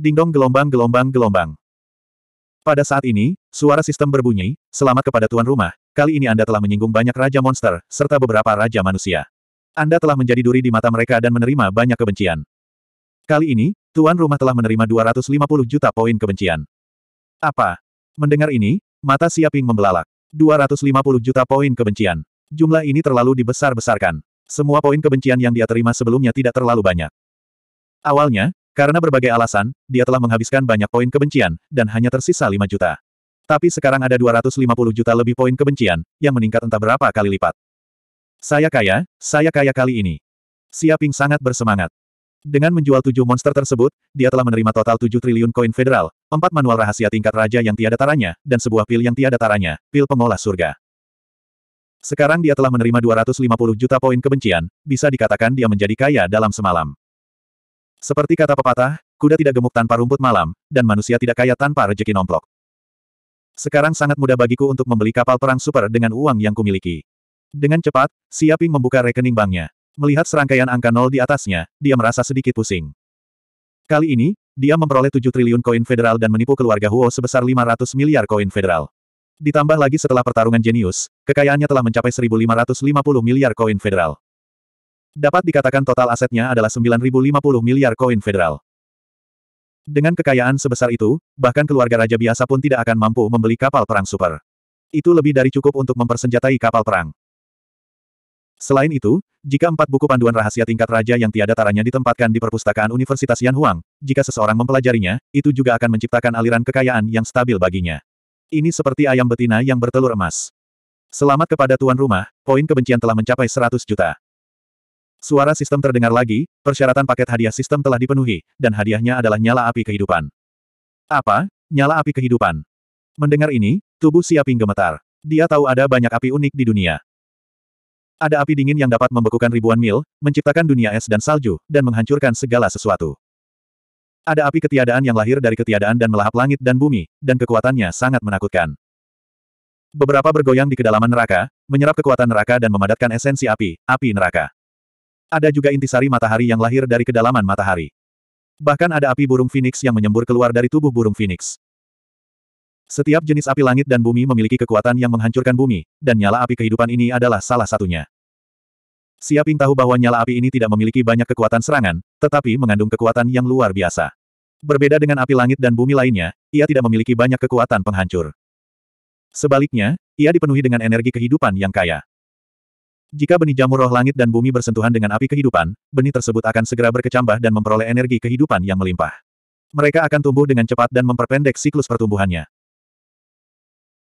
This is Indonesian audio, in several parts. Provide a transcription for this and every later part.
Dingdong gelombang gelombang gelombang. Pada saat ini, suara sistem berbunyi, selamat kepada tuan rumah, kali ini Anda telah menyinggung banyak raja monster, serta beberapa raja manusia. Anda telah menjadi duri di mata mereka dan menerima banyak kebencian. Kali ini, tuan rumah telah menerima 250 juta poin kebencian. Apa? Mendengar ini, mata Siaping membelalak. 250 juta poin kebencian. Jumlah ini terlalu dibesar-besarkan. Semua poin kebencian yang dia terima sebelumnya tidak terlalu banyak. Awalnya, karena berbagai alasan, dia telah menghabiskan banyak poin kebencian, dan hanya tersisa 5 juta. Tapi sekarang ada 250 juta lebih poin kebencian, yang meningkat entah berapa kali lipat. Saya kaya, saya kaya kali ini. Siaping sangat bersemangat. Dengan menjual tujuh monster tersebut, dia telah menerima total 7 triliun koin federal, empat manual rahasia tingkat raja yang tiada taranya, dan sebuah pil yang tiada taranya, pil pengolah surga. Sekarang dia telah menerima 250 juta poin kebencian, bisa dikatakan dia menjadi kaya dalam semalam. Seperti kata pepatah, kuda tidak gemuk tanpa rumput malam, dan manusia tidak kaya tanpa rejeki nomplok. Sekarang sangat mudah bagiku untuk membeli kapal perang super dengan uang yang kumiliki. Dengan cepat, Siaping membuka rekening banknya. Melihat serangkaian angka nol di atasnya, dia merasa sedikit pusing. Kali ini, dia memperoleh 7 triliun koin federal dan menipu keluarga Huo sebesar 500 miliar koin federal. Ditambah lagi setelah pertarungan jenius, kekayaannya telah mencapai 1.550 miliar koin federal. Dapat dikatakan total asetnya adalah 9.050 miliar koin federal. Dengan kekayaan sebesar itu, bahkan keluarga raja biasa pun tidak akan mampu membeli kapal perang super. Itu lebih dari cukup untuk mempersenjatai kapal perang. Selain itu, jika empat buku panduan rahasia tingkat raja yang tiada taranya ditempatkan di perpustakaan Universitas Yanhuang, jika seseorang mempelajarinya, itu juga akan menciptakan aliran kekayaan yang stabil baginya. Ini seperti ayam betina yang bertelur emas. Selamat kepada tuan rumah, poin kebencian telah mencapai 100 juta. Suara sistem terdengar lagi, persyaratan paket hadiah sistem telah dipenuhi, dan hadiahnya adalah nyala api kehidupan. Apa? Nyala api kehidupan. Mendengar ini, tubuh Siaping gemetar. Dia tahu ada banyak api unik di dunia. Ada api dingin yang dapat membekukan ribuan mil, menciptakan dunia es dan salju, dan menghancurkan segala sesuatu. Ada api ketiadaan yang lahir dari ketiadaan dan melahap langit dan bumi, dan kekuatannya sangat menakutkan. Beberapa bergoyang di kedalaman neraka, menyerap kekuatan neraka dan memadatkan esensi api, api neraka. Ada juga intisari matahari yang lahir dari kedalaman matahari. Bahkan ada api burung phoenix yang menyembur keluar dari tubuh burung phoenix. Setiap jenis api langit dan bumi memiliki kekuatan yang menghancurkan bumi, dan nyala api kehidupan ini adalah salah satunya. Siaping tahu bahwa nyala api ini tidak memiliki banyak kekuatan serangan, tetapi mengandung kekuatan yang luar biasa. Berbeda dengan api langit dan bumi lainnya, ia tidak memiliki banyak kekuatan penghancur. Sebaliknya, ia dipenuhi dengan energi kehidupan yang kaya. Jika benih jamur roh langit dan bumi bersentuhan dengan api kehidupan, benih tersebut akan segera berkecambah dan memperoleh energi kehidupan yang melimpah. Mereka akan tumbuh dengan cepat dan memperpendek siklus pertumbuhannya.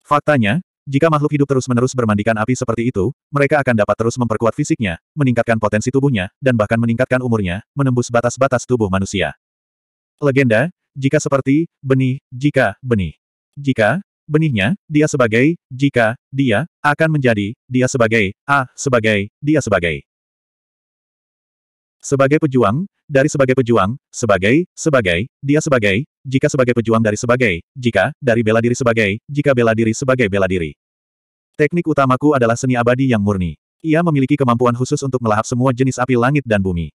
Faktanya, jika makhluk hidup terus-menerus bermandikan api seperti itu, mereka akan dapat terus memperkuat fisiknya, meningkatkan potensi tubuhnya, dan bahkan meningkatkan umurnya, menembus batas-batas tubuh manusia. Legenda, jika seperti, benih, jika, benih. Jika, benihnya, dia sebagai, jika, dia, akan menjadi, dia sebagai, a, sebagai, dia sebagai. Sebagai pejuang, dari sebagai pejuang, sebagai, sebagai, dia sebagai, jika sebagai pejuang dari sebagai, jika, dari bela diri sebagai, jika bela diri sebagai bela diri. Teknik utamaku adalah seni abadi yang murni. Ia memiliki kemampuan khusus untuk melahap semua jenis api langit dan bumi.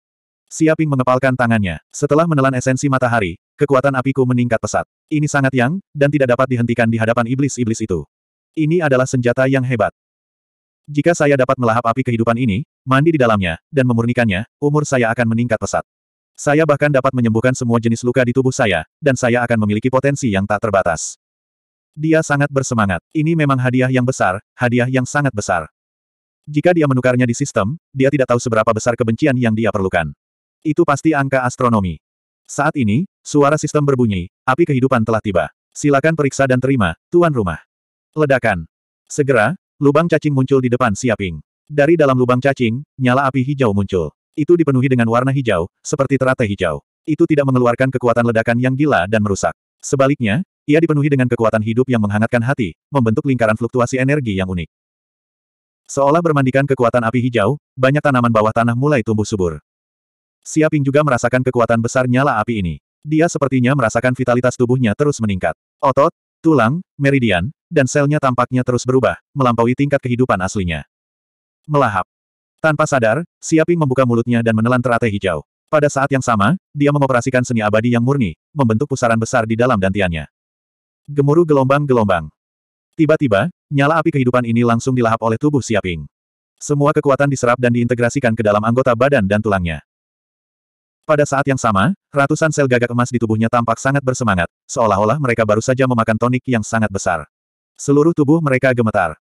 Siaping mengepalkan tangannya. Setelah menelan esensi matahari, Kekuatan apiku meningkat pesat. Ini sangat yang, dan tidak dapat dihentikan di hadapan iblis-iblis itu. Ini adalah senjata yang hebat. Jika saya dapat melahap api kehidupan ini, mandi di dalamnya, dan memurnikannya, umur saya akan meningkat pesat. Saya bahkan dapat menyembuhkan semua jenis luka di tubuh saya, dan saya akan memiliki potensi yang tak terbatas. Dia sangat bersemangat. Ini memang hadiah yang besar, hadiah yang sangat besar. Jika dia menukarnya di sistem, dia tidak tahu seberapa besar kebencian yang dia perlukan. Itu pasti angka astronomi. Saat ini, Suara sistem berbunyi, api kehidupan telah tiba. Silakan periksa dan terima, tuan rumah. Ledakan. Segera, lubang cacing muncul di depan Siaping. Dari dalam lubang cacing, nyala api hijau muncul. Itu dipenuhi dengan warna hijau, seperti teratai hijau. Itu tidak mengeluarkan kekuatan ledakan yang gila dan merusak. Sebaliknya, ia dipenuhi dengan kekuatan hidup yang menghangatkan hati, membentuk lingkaran fluktuasi energi yang unik. Seolah bermandikan kekuatan api hijau, banyak tanaman bawah tanah mulai tumbuh subur. Siaping juga merasakan kekuatan besar nyala api ini. Dia sepertinya merasakan vitalitas tubuhnya terus meningkat. Otot, tulang, meridian, dan selnya tampaknya terus berubah, melampaui tingkat kehidupan aslinya. Melahap. Tanpa sadar, Siaping membuka mulutnya dan menelan teratai hijau. Pada saat yang sama, dia mengoperasikan seni abadi yang murni, membentuk pusaran besar di dalam dantiannya. Gemuruh gelombang-gelombang. Tiba-tiba, nyala api kehidupan ini langsung dilahap oleh tubuh Siaping. Semua kekuatan diserap dan diintegrasikan ke dalam anggota badan dan tulangnya. Pada saat yang sama, ratusan sel gagak emas di tubuhnya tampak sangat bersemangat, seolah-olah mereka baru saja memakan tonik yang sangat besar. Seluruh tubuh mereka gemetar.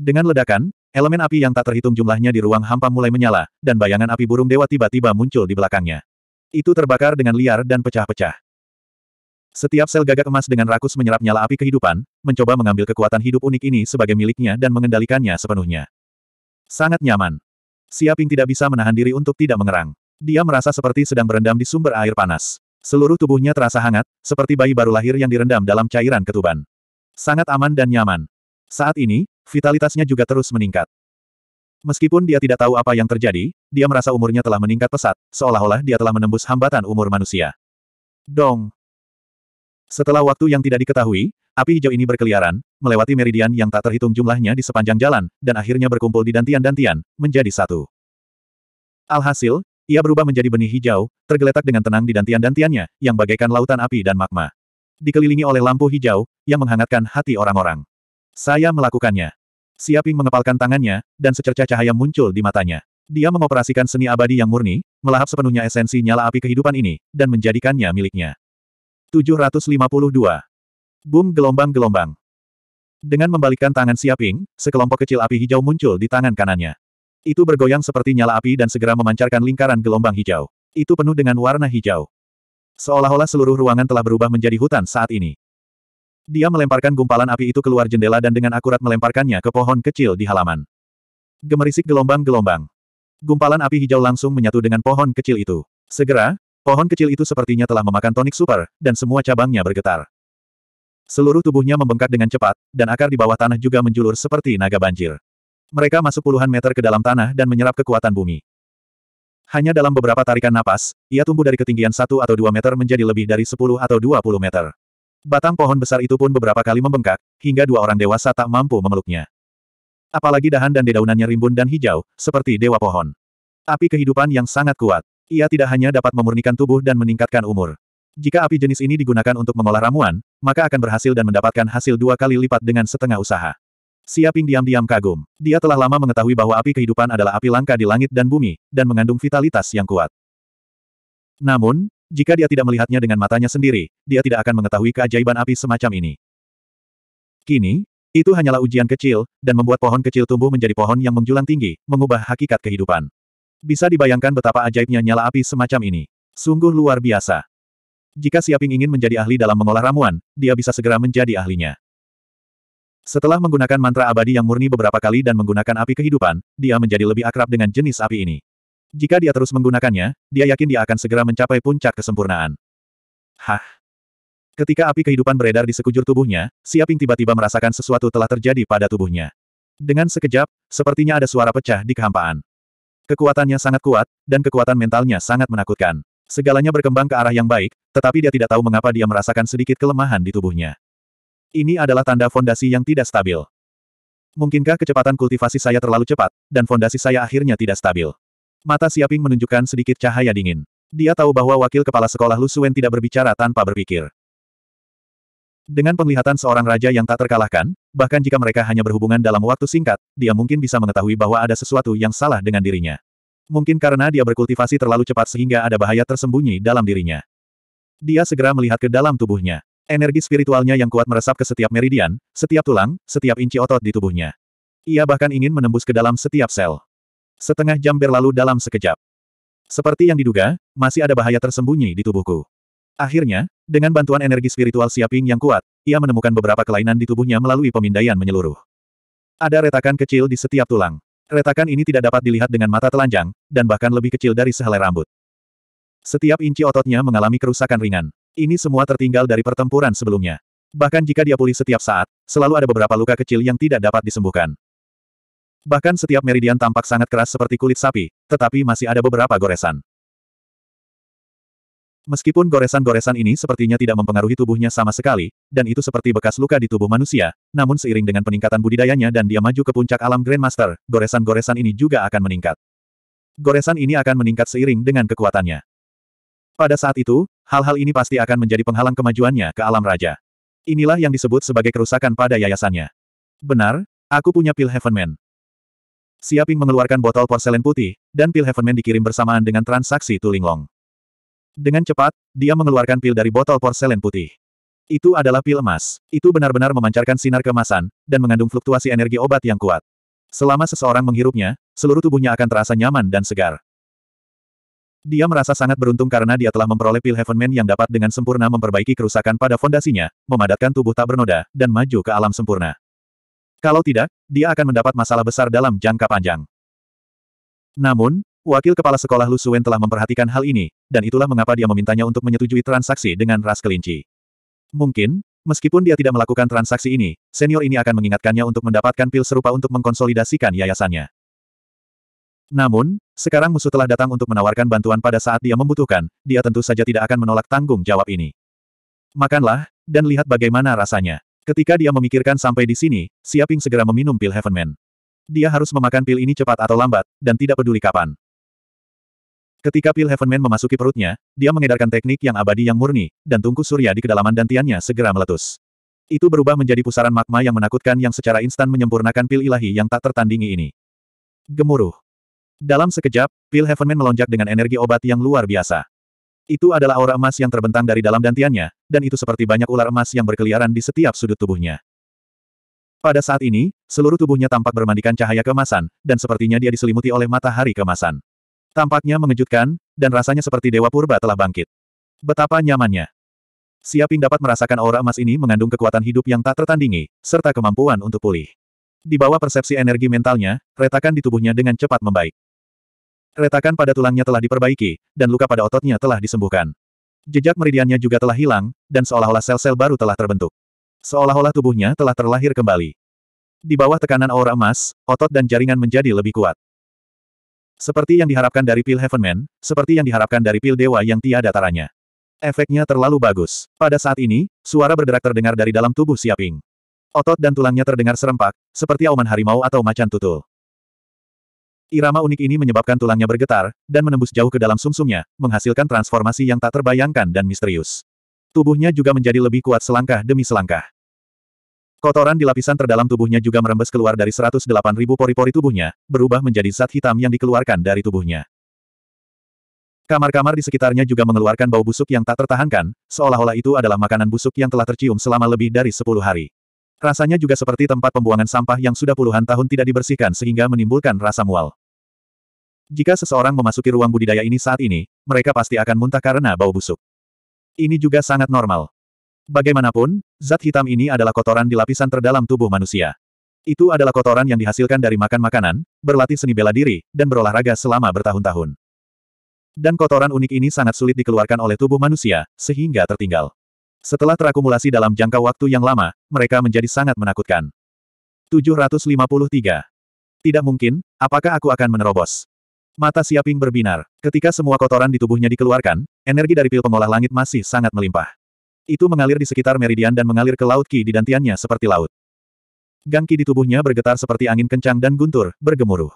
Dengan ledakan, elemen api yang tak terhitung jumlahnya di ruang hampa mulai menyala, dan bayangan api burung dewa tiba-tiba muncul di belakangnya. Itu terbakar dengan liar dan pecah-pecah. Setiap sel gagak emas dengan rakus menyerap nyala api kehidupan, mencoba mengambil kekuatan hidup unik ini sebagai miliknya dan mengendalikannya sepenuhnya. Sangat nyaman. Siaping tidak bisa menahan diri untuk tidak mengerang. Dia merasa seperti sedang berendam di sumber air panas. Seluruh tubuhnya terasa hangat, seperti bayi baru lahir yang direndam dalam cairan ketuban. Sangat aman dan nyaman. Saat ini, vitalitasnya juga terus meningkat. Meskipun dia tidak tahu apa yang terjadi, dia merasa umurnya telah meningkat pesat, seolah-olah dia telah menembus hambatan umur manusia. Dong! Setelah waktu yang tidak diketahui, api hijau ini berkeliaran, melewati meridian yang tak terhitung jumlahnya di sepanjang jalan, dan akhirnya berkumpul di dantian-dantian, menjadi satu. Alhasil, ia berubah menjadi benih hijau, tergeletak dengan tenang di dantian-dantiannya, yang bagaikan lautan api dan magma. Dikelilingi oleh lampu hijau, yang menghangatkan hati orang-orang. Saya melakukannya. Siaping mengepalkan tangannya, dan secercah cahaya muncul di matanya. Dia mengoperasikan seni abadi yang murni, melahap sepenuhnya esensi nyala api kehidupan ini, dan menjadikannya miliknya. 752. Boom gelombang-gelombang. Dengan membalikkan tangan Siaping, sekelompok kecil api hijau muncul di tangan kanannya. Itu bergoyang seperti nyala api dan segera memancarkan lingkaran gelombang hijau. Itu penuh dengan warna hijau. Seolah-olah seluruh ruangan telah berubah menjadi hutan saat ini. Dia melemparkan gumpalan api itu keluar jendela dan dengan akurat melemparkannya ke pohon kecil di halaman. Gemerisik gelombang-gelombang. Gumpalan api hijau langsung menyatu dengan pohon kecil itu. Segera, pohon kecil itu sepertinya telah memakan tonik super, dan semua cabangnya bergetar. Seluruh tubuhnya membengkak dengan cepat, dan akar di bawah tanah juga menjulur seperti naga banjir. Mereka masuk puluhan meter ke dalam tanah dan menyerap kekuatan bumi. Hanya dalam beberapa tarikan napas, ia tumbuh dari ketinggian satu atau dua meter menjadi lebih dari sepuluh atau dua puluh meter. Batang pohon besar itu pun beberapa kali membengkak, hingga dua orang dewasa tak mampu memeluknya. Apalagi dahan dan dedaunannya rimbun dan hijau, seperti dewa pohon. Api kehidupan yang sangat kuat. Ia tidak hanya dapat memurnikan tubuh dan meningkatkan umur. Jika api jenis ini digunakan untuk mengolah ramuan, maka akan berhasil dan mendapatkan hasil dua kali lipat dengan setengah usaha. Siaping diam-diam kagum. Dia telah lama mengetahui bahwa api kehidupan adalah api langka di langit dan bumi, dan mengandung vitalitas yang kuat. Namun, jika dia tidak melihatnya dengan matanya sendiri, dia tidak akan mengetahui keajaiban api semacam ini. Kini, itu hanyalah ujian kecil, dan membuat pohon kecil tumbuh menjadi pohon yang menjulang tinggi, mengubah hakikat kehidupan. Bisa dibayangkan betapa ajaibnya nyala api semacam ini. Sungguh luar biasa. Jika Siaping ingin menjadi ahli dalam mengolah ramuan, dia bisa segera menjadi ahlinya. Setelah menggunakan mantra abadi yang murni beberapa kali dan menggunakan api kehidupan, dia menjadi lebih akrab dengan jenis api ini. Jika dia terus menggunakannya, dia yakin dia akan segera mencapai puncak kesempurnaan. Hah? Ketika api kehidupan beredar di sekujur tubuhnya, Siaping tiba-tiba merasakan sesuatu telah terjadi pada tubuhnya. Dengan sekejap, sepertinya ada suara pecah di kehampaan. Kekuatannya sangat kuat, dan kekuatan mentalnya sangat menakutkan. Segalanya berkembang ke arah yang baik, tetapi dia tidak tahu mengapa dia merasakan sedikit kelemahan di tubuhnya. Ini adalah tanda fondasi yang tidak stabil. Mungkinkah kecepatan kultivasi saya terlalu cepat, dan fondasi saya akhirnya tidak stabil? Mata Siaping menunjukkan sedikit cahaya dingin. Dia tahu bahwa wakil kepala sekolah Lu Suen tidak berbicara tanpa berpikir. Dengan penglihatan seorang raja yang tak terkalahkan, bahkan jika mereka hanya berhubungan dalam waktu singkat, dia mungkin bisa mengetahui bahwa ada sesuatu yang salah dengan dirinya. Mungkin karena dia berkultivasi terlalu cepat sehingga ada bahaya tersembunyi dalam dirinya. Dia segera melihat ke dalam tubuhnya. Energi spiritualnya yang kuat meresap ke setiap meridian, setiap tulang, setiap inci otot di tubuhnya. Ia bahkan ingin menembus ke dalam setiap sel. Setengah jam berlalu dalam sekejap. Seperti yang diduga, masih ada bahaya tersembunyi di tubuhku. Akhirnya, dengan bantuan energi spiritual Siaping yang kuat, ia menemukan beberapa kelainan di tubuhnya melalui pemindaian menyeluruh. Ada retakan kecil di setiap tulang. Retakan ini tidak dapat dilihat dengan mata telanjang, dan bahkan lebih kecil dari sehelai rambut. Setiap inci ototnya mengalami kerusakan ringan. Ini semua tertinggal dari pertempuran sebelumnya. Bahkan jika dia pulih setiap saat, selalu ada beberapa luka kecil yang tidak dapat disembuhkan. Bahkan setiap meridian tampak sangat keras seperti kulit sapi, tetapi masih ada beberapa goresan. Meskipun goresan-goresan ini sepertinya tidak mempengaruhi tubuhnya sama sekali, dan itu seperti bekas luka di tubuh manusia, namun seiring dengan peningkatan budidayanya dan dia maju ke puncak alam Grandmaster, goresan-goresan ini juga akan meningkat. Goresan ini akan meningkat seiring dengan kekuatannya. Pada saat itu, Hal-hal ini pasti akan menjadi penghalang kemajuannya ke alam raja. Inilah yang disebut sebagai kerusakan pada yayasannya. Benar, aku punya pil Heaven Man. Siaping mengeluarkan botol porselen putih, dan pil Heaven Man dikirim bersamaan dengan transaksi Tulinglong. Dengan cepat, dia mengeluarkan pil dari botol porselen putih. Itu adalah pil emas. Itu benar-benar memancarkan sinar kemasan, dan mengandung fluktuasi energi obat yang kuat. Selama seseorang menghirupnya, seluruh tubuhnya akan terasa nyaman dan segar. Dia merasa sangat beruntung karena dia telah memperoleh pil Heaven Man yang dapat dengan sempurna memperbaiki kerusakan pada fondasinya, memadatkan tubuh tak bernoda, dan maju ke alam sempurna. Kalau tidak, dia akan mendapat masalah besar dalam jangka panjang. Namun, wakil kepala sekolah Lu Suen telah memperhatikan hal ini, dan itulah mengapa dia memintanya untuk menyetujui transaksi dengan ras kelinci. Mungkin, meskipun dia tidak melakukan transaksi ini, senior ini akan mengingatkannya untuk mendapatkan pil serupa untuk mengkonsolidasikan yayasannya. Namun, sekarang musuh telah datang untuk menawarkan bantuan pada saat dia membutuhkan, dia tentu saja tidak akan menolak tanggung jawab ini. Makanlah, dan lihat bagaimana rasanya. Ketika dia memikirkan sampai di sini, Siaping segera meminum pil Heavenman. Dia harus memakan pil ini cepat atau lambat, dan tidak peduli kapan. Ketika pil Heavenman memasuki perutnya, dia mengedarkan teknik yang abadi yang murni, dan tungku surya di kedalaman dantiannya segera meletus. Itu berubah menjadi pusaran magma yang menakutkan yang secara instan menyempurnakan pil ilahi yang tak tertandingi ini. Gemuruh. Dalam sekejap, pil Heavenman melonjak dengan energi obat yang luar biasa. Itu adalah aura emas yang terbentang dari dalam dantiannya, dan itu seperti banyak ular emas yang berkeliaran di setiap sudut tubuhnya. Pada saat ini, seluruh tubuhnya tampak bermandikan cahaya kemasan, dan sepertinya dia diselimuti oleh matahari kemasan. Tampaknya mengejutkan, dan rasanya seperti Dewa Purba telah bangkit. Betapa nyamannya. Siaping dapat merasakan aura emas ini mengandung kekuatan hidup yang tak tertandingi, serta kemampuan untuk pulih. Di bawah persepsi energi mentalnya, retakan di tubuhnya dengan cepat membaik. Retakan pada tulangnya telah diperbaiki, dan luka pada ototnya telah disembuhkan. Jejak meridiannya juga telah hilang, dan seolah-olah sel-sel baru telah terbentuk. Seolah-olah tubuhnya telah terlahir kembali. Di bawah tekanan aura emas, otot dan jaringan menjadi lebih kuat. Seperti yang diharapkan dari Pil Heavenman, seperti yang diharapkan dari Pil Dewa yang tiada taranya. Efeknya terlalu bagus. Pada saat ini, suara berderak terdengar dari dalam tubuh Siaping. Otot dan tulangnya terdengar serempak, seperti auman harimau atau macan tutul. Irama unik ini menyebabkan tulangnya bergetar, dan menembus jauh ke dalam sumsumnya, menghasilkan transformasi yang tak terbayangkan dan misterius. Tubuhnya juga menjadi lebih kuat selangkah demi selangkah. Kotoran di lapisan terdalam tubuhnya juga merembes keluar dari 108.000 pori-pori tubuhnya, berubah menjadi zat hitam yang dikeluarkan dari tubuhnya. Kamar-kamar di sekitarnya juga mengeluarkan bau busuk yang tak tertahankan, seolah-olah itu adalah makanan busuk yang telah tercium selama lebih dari 10 hari. Rasanya juga seperti tempat pembuangan sampah yang sudah puluhan tahun tidak dibersihkan sehingga menimbulkan rasa mual. Jika seseorang memasuki ruang budidaya ini saat ini, mereka pasti akan muntah karena bau busuk. Ini juga sangat normal. Bagaimanapun, zat hitam ini adalah kotoran di lapisan terdalam tubuh manusia. Itu adalah kotoran yang dihasilkan dari makan makanan, berlatih seni bela diri, dan berolahraga selama bertahun-tahun. Dan kotoran unik ini sangat sulit dikeluarkan oleh tubuh manusia, sehingga tertinggal. Setelah terakumulasi dalam jangka waktu yang lama, mereka menjadi sangat menakutkan. 753. Tidak mungkin, apakah aku akan menerobos? Mata Siaping berbinar. Ketika semua kotoran di tubuhnya dikeluarkan, energi dari pil pengolah langit masih sangat melimpah. Itu mengalir di sekitar meridian dan mengalir ke laut Ki di dantiannya seperti laut. Gangki di tubuhnya bergetar seperti angin kencang dan guntur, bergemuruh.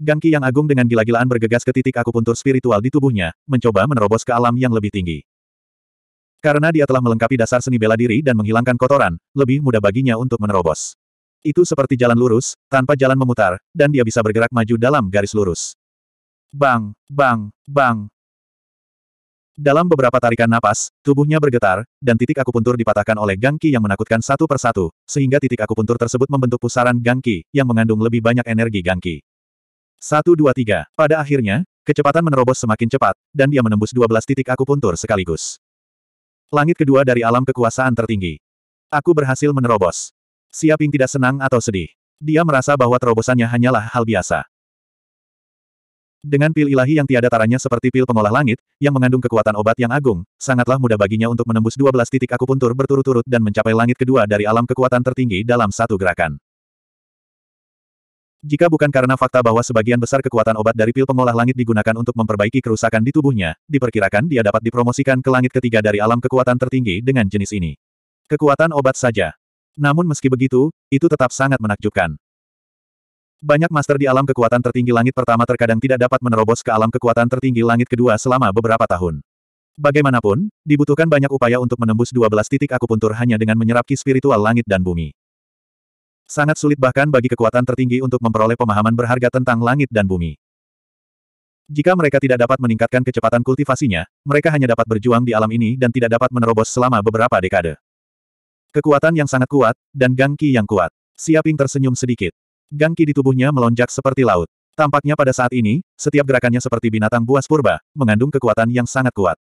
Gangki yang agung dengan gila-gilaan bergegas ke titik akupuntur spiritual di tubuhnya, mencoba menerobos ke alam yang lebih tinggi. Karena dia telah melengkapi dasar seni bela diri dan menghilangkan kotoran, lebih mudah baginya untuk menerobos. Itu seperti jalan lurus, tanpa jalan memutar, dan dia bisa bergerak maju dalam garis lurus. Bang, bang, bang. Dalam beberapa tarikan napas, tubuhnya bergetar, dan titik akupuntur dipatahkan oleh gangki yang menakutkan satu persatu, sehingga titik akupuntur tersebut membentuk pusaran gangki, yang mengandung lebih banyak energi gangki. Satu, dua, tiga. Pada akhirnya, kecepatan menerobos semakin cepat, dan dia menembus dua belas titik akupuntur sekaligus. Langit kedua dari alam kekuasaan tertinggi. Aku berhasil menerobos. Siaping tidak senang atau sedih. Dia merasa bahwa terobosannya hanyalah hal biasa. Dengan pil ilahi yang tiada taranya seperti pil pengolah langit, yang mengandung kekuatan obat yang agung, sangatlah mudah baginya untuk menembus 12 titik akupuntur berturut-turut dan mencapai langit kedua dari alam kekuatan tertinggi dalam satu gerakan. Jika bukan karena fakta bahwa sebagian besar kekuatan obat dari pil pengolah langit digunakan untuk memperbaiki kerusakan di tubuhnya, diperkirakan dia dapat dipromosikan ke langit ketiga dari alam kekuatan tertinggi dengan jenis ini. Kekuatan obat saja. Namun meski begitu, itu tetap sangat menakjubkan. Banyak master di alam kekuatan tertinggi langit pertama terkadang tidak dapat menerobos ke alam kekuatan tertinggi langit kedua selama beberapa tahun. Bagaimanapun, dibutuhkan banyak upaya untuk menembus 12 titik akupuntur hanya dengan menyerap ki spiritual langit dan bumi. Sangat sulit bahkan bagi kekuatan tertinggi untuk memperoleh pemahaman berharga tentang langit dan bumi. Jika mereka tidak dapat meningkatkan kecepatan kultivasinya, mereka hanya dapat berjuang di alam ini dan tidak dapat menerobos selama beberapa dekade. Kekuatan yang sangat kuat, dan gangki yang kuat. Siaping tersenyum sedikit. Gangki di tubuhnya melonjak seperti laut. Tampaknya pada saat ini, setiap gerakannya seperti binatang buas purba, mengandung kekuatan yang sangat kuat.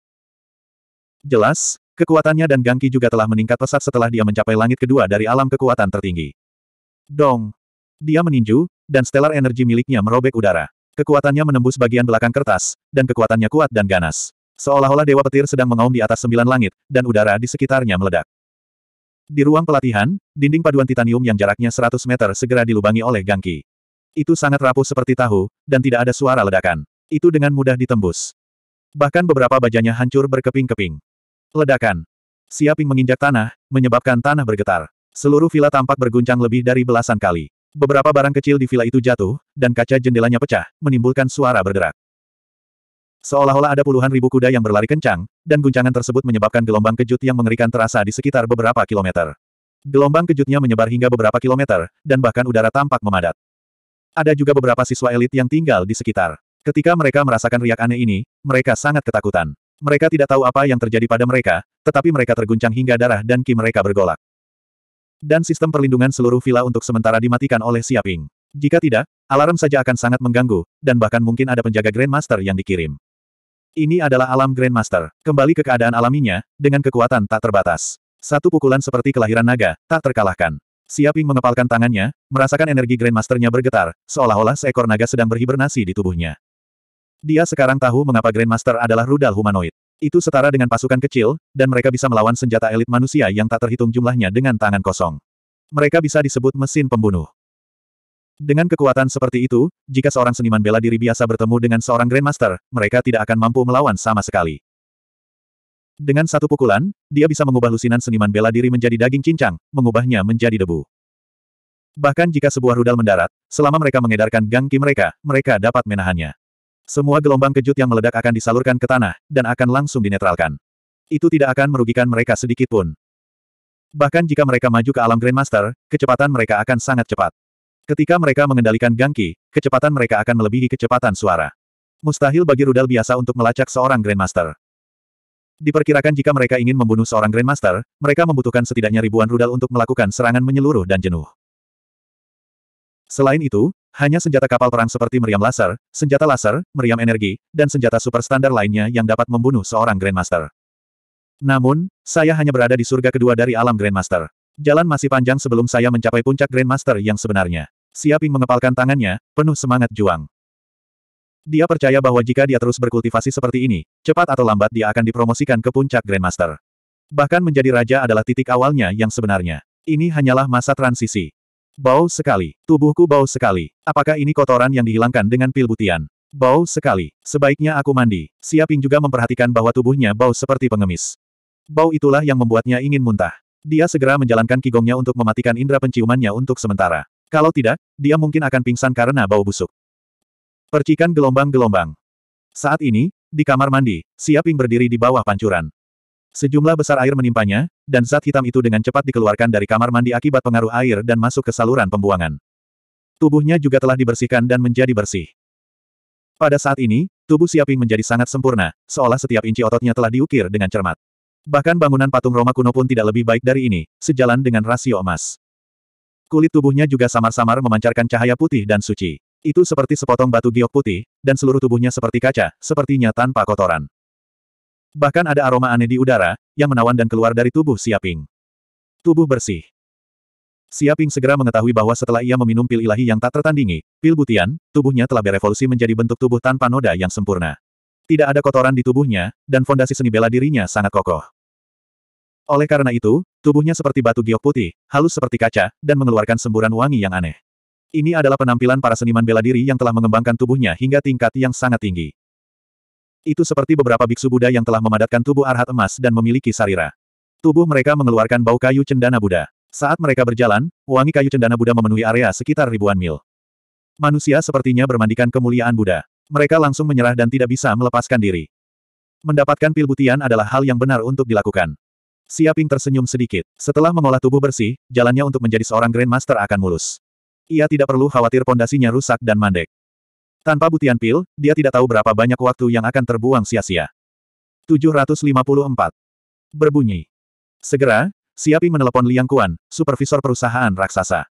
Jelas, kekuatannya dan Gangki juga telah meningkat pesat setelah dia mencapai langit kedua dari alam kekuatan tertinggi. Dong! Dia meninju, dan stellar energi miliknya merobek udara. Kekuatannya menembus bagian belakang kertas, dan kekuatannya kuat dan ganas. Seolah-olah Dewa Petir sedang mengaum di atas sembilan langit, dan udara di sekitarnya meledak. Di ruang pelatihan, dinding paduan titanium yang jaraknya 100 meter segera dilubangi oleh gangki. Itu sangat rapuh seperti tahu, dan tidak ada suara ledakan. Itu dengan mudah ditembus. Bahkan beberapa bajanya hancur berkeping-keping. Ledakan. Siaping menginjak tanah, menyebabkan tanah bergetar. Seluruh villa tampak berguncang lebih dari belasan kali. Beberapa barang kecil di villa itu jatuh, dan kaca jendelanya pecah, menimbulkan suara berderak. Seolah-olah ada puluhan ribu kuda yang berlari kencang, dan guncangan tersebut menyebabkan gelombang kejut yang mengerikan terasa di sekitar beberapa kilometer. Gelombang kejutnya menyebar hingga beberapa kilometer, dan bahkan udara tampak memadat. Ada juga beberapa siswa elit yang tinggal di sekitar. Ketika mereka merasakan riak aneh ini, mereka sangat ketakutan. Mereka tidak tahu apa yang terjadi pada mereka, tetapi mereka terguncang hingga darah dan ki mereka bergolak. Dan sistem perlindungan seluruh villa untuk sementara dimatikan oleh Siaping. Jika tidak, alarm saja akan sangat mengganggu, dan bahkan mungkin ada penjaga Grandmaster yang dikirim. Ini adalah alam Grandmaster, kembali ke keadaan alaminya, dengan kekuatan tak terbatas. Satu pukulan seperti kelahiran naga, tak terkalahkan. Siaping mengepalkan tangannya, merasakan energi Grandmasternya bergetar, seolah-olah seekor naga sedang berhibernasi di tubuhnya. Dia sekarang tahu mengapa Grandmaster adalah rudal humanoid. Itu setara dengan pasukan kecil, dan mereka bisa melawan senjata elit manusia yang tak terhitung jumlahnya dengan tangan kosong. Mereka bisa disebut mesin pembunuh. Dengan kekuatan seperti itu, jika seorang seniman bela diri biasa bertemu dengan seorang Grandmaster, mereka tidak akan mampu melawan sama sekali. Dengan satu pukulan, dia bisa mengubah lusinan seniman bela diri menjadi daging cincang, mengubahnya menjadi debu. Bahkan jika sebuah rudal mendarat, selama mereka mengedarkan gangki mereka, mereka dapat menahannya. Semua gelombang kejut yang meledak akan disalurkan ke tanah, dan akan langsung dinetralkan. Itu tidak akan merugikan mereka sedikit pun. Bahkan jika mereka maju ke alam Grandmaster, kecepatan mereka akan sangat cepat. Ketika mereka mengendalikan Gangki, kecepatan mereka akan melebihi kecepatan suara. Mustahil bagi rudal biasa untuk melacak seorang Grandmaster. Diperkirakan jika mereka ingin membunuh seorang Grandmaster, mereka membutuhkan setidaknya ribuan rudal untuk melakukan serangan menyeluruh dan jenuh. Selain itu, hanya senjata kapal perang seperti meriam laser, senjata laser, meriam energi, dan senjata super standar lainnya yang dapat membunuh seorang Grandmaster. Namun, saya hanya berada di surga kedua dari alam Grandmaster. Jalan masih panjang sebelum saya mencapai puncak Grandmaster yang sebenarnya. Siaping mengepalkan tangannya, penuh semangat juang. Dia percaya bahwa jika dia terus berkultivasi seperti ini, cepat atau lambat dia akan dipromosikan ke puncak Grandmaster. Bahkan menjadi raja adalah titik awalnya yang sebenarnya. Ini hanyalah masa transisi. Bau sekali. Tubuhku bau sekali. Apakah ini kotoran yang dihilangkan dengan pil butian? Bau sekali. Sebaiknya aku mandi. Siaping juga memperhatikan bahwa tubuhnya bau seperti pengemis. Bau itulah yang membuatnya ingin muntah. Dia segera menjalankan kigongnya untuk mematikan indera penciumannya untuk sementara. Kalau tidak, dia mungkin akan pingsan karena bau busuk. Percikan gelombang-gelombang. Saat ini, di kamar mandi, Siaping berdiri di bawah pancuran. Sejumlah besar air menimpanya, dan zat hitam itu dengan cepat dikeluarkan dari kamar mandi akibat pengaruh air dan masuk ke saluran pembuangan. Tubuhnya juga telah dibersihkan dan menjadi bersih. Pada saat ini, tubuh Siaping menjadi sangat sempurna, seolah setiap inci ototnya telah diukir dengan cermat. Bahkan bangunan patung Roma kuno pun tidak lebih baik dari ini, sejalan dengan rasio emas. Kulit tubuhnya juga samar-samar memancarkan cahaya putih dan suci. Itu seperti sepotong batu giok putih, dan seluruh tubuhnya seperti kaca, sepertinya tanpa kotoran. Bahkan ada aroma aneh di udara, yang menawan dan keluar dari tubuh Siaping. Tubuh bersih. Siaping segera mengetahui bahwa setelah ia meminum pil ilahi yang tak tertandingi, pil butian, tubuhnya telah berevolusi menjadi bentuk tubuh tanpa noda yang sempurna. Tidak ada kotoran di tubuhnya, dan fondasi seni bela dirinya sangat kokoh. Oleh karena itu, tubuhnya seperti batu giok putih, halus seperti kaca, dan mengeluarkan semburan wangi yang aneh. Ini adalah penampilan para seniman bela diri yang telah mengembangkan tubuhnya hingga tingkat yang sangat tinggi. Itu seperti beberapa biksu Buddha yang telah memadatkan tubuh arhat emas dan memiliki sarira. Tubuh mereka mengeluarkan bau kayu cendana Buddha. Saat mereka berjalan, wangi kayu cendana Buddha memenuhi area sekitar ribuan mil. Manusia sepertinya bermandikan kemuliaan Buddha. Mereka langsung menyerah dan tidak bisa melepaskan diri. Mendapatkan pil butian adalah hal yang benar untuk dilakukan. Siaping tersenyum sedikit. Setelah mengolah tubuh bersih, jalannya untuk menjadi seorang Grandmaster akan mulus. Ia tidak perlu khawatir pondasinya rusak dan mandek. Tanpa butian pil, dia tidak tahu berapa banyak waktu yang akan terbuang sia-sia. 754. Berbunyi. Segera, Siapi menelepon Liang Kuan, supervisor perusahaan raksasa.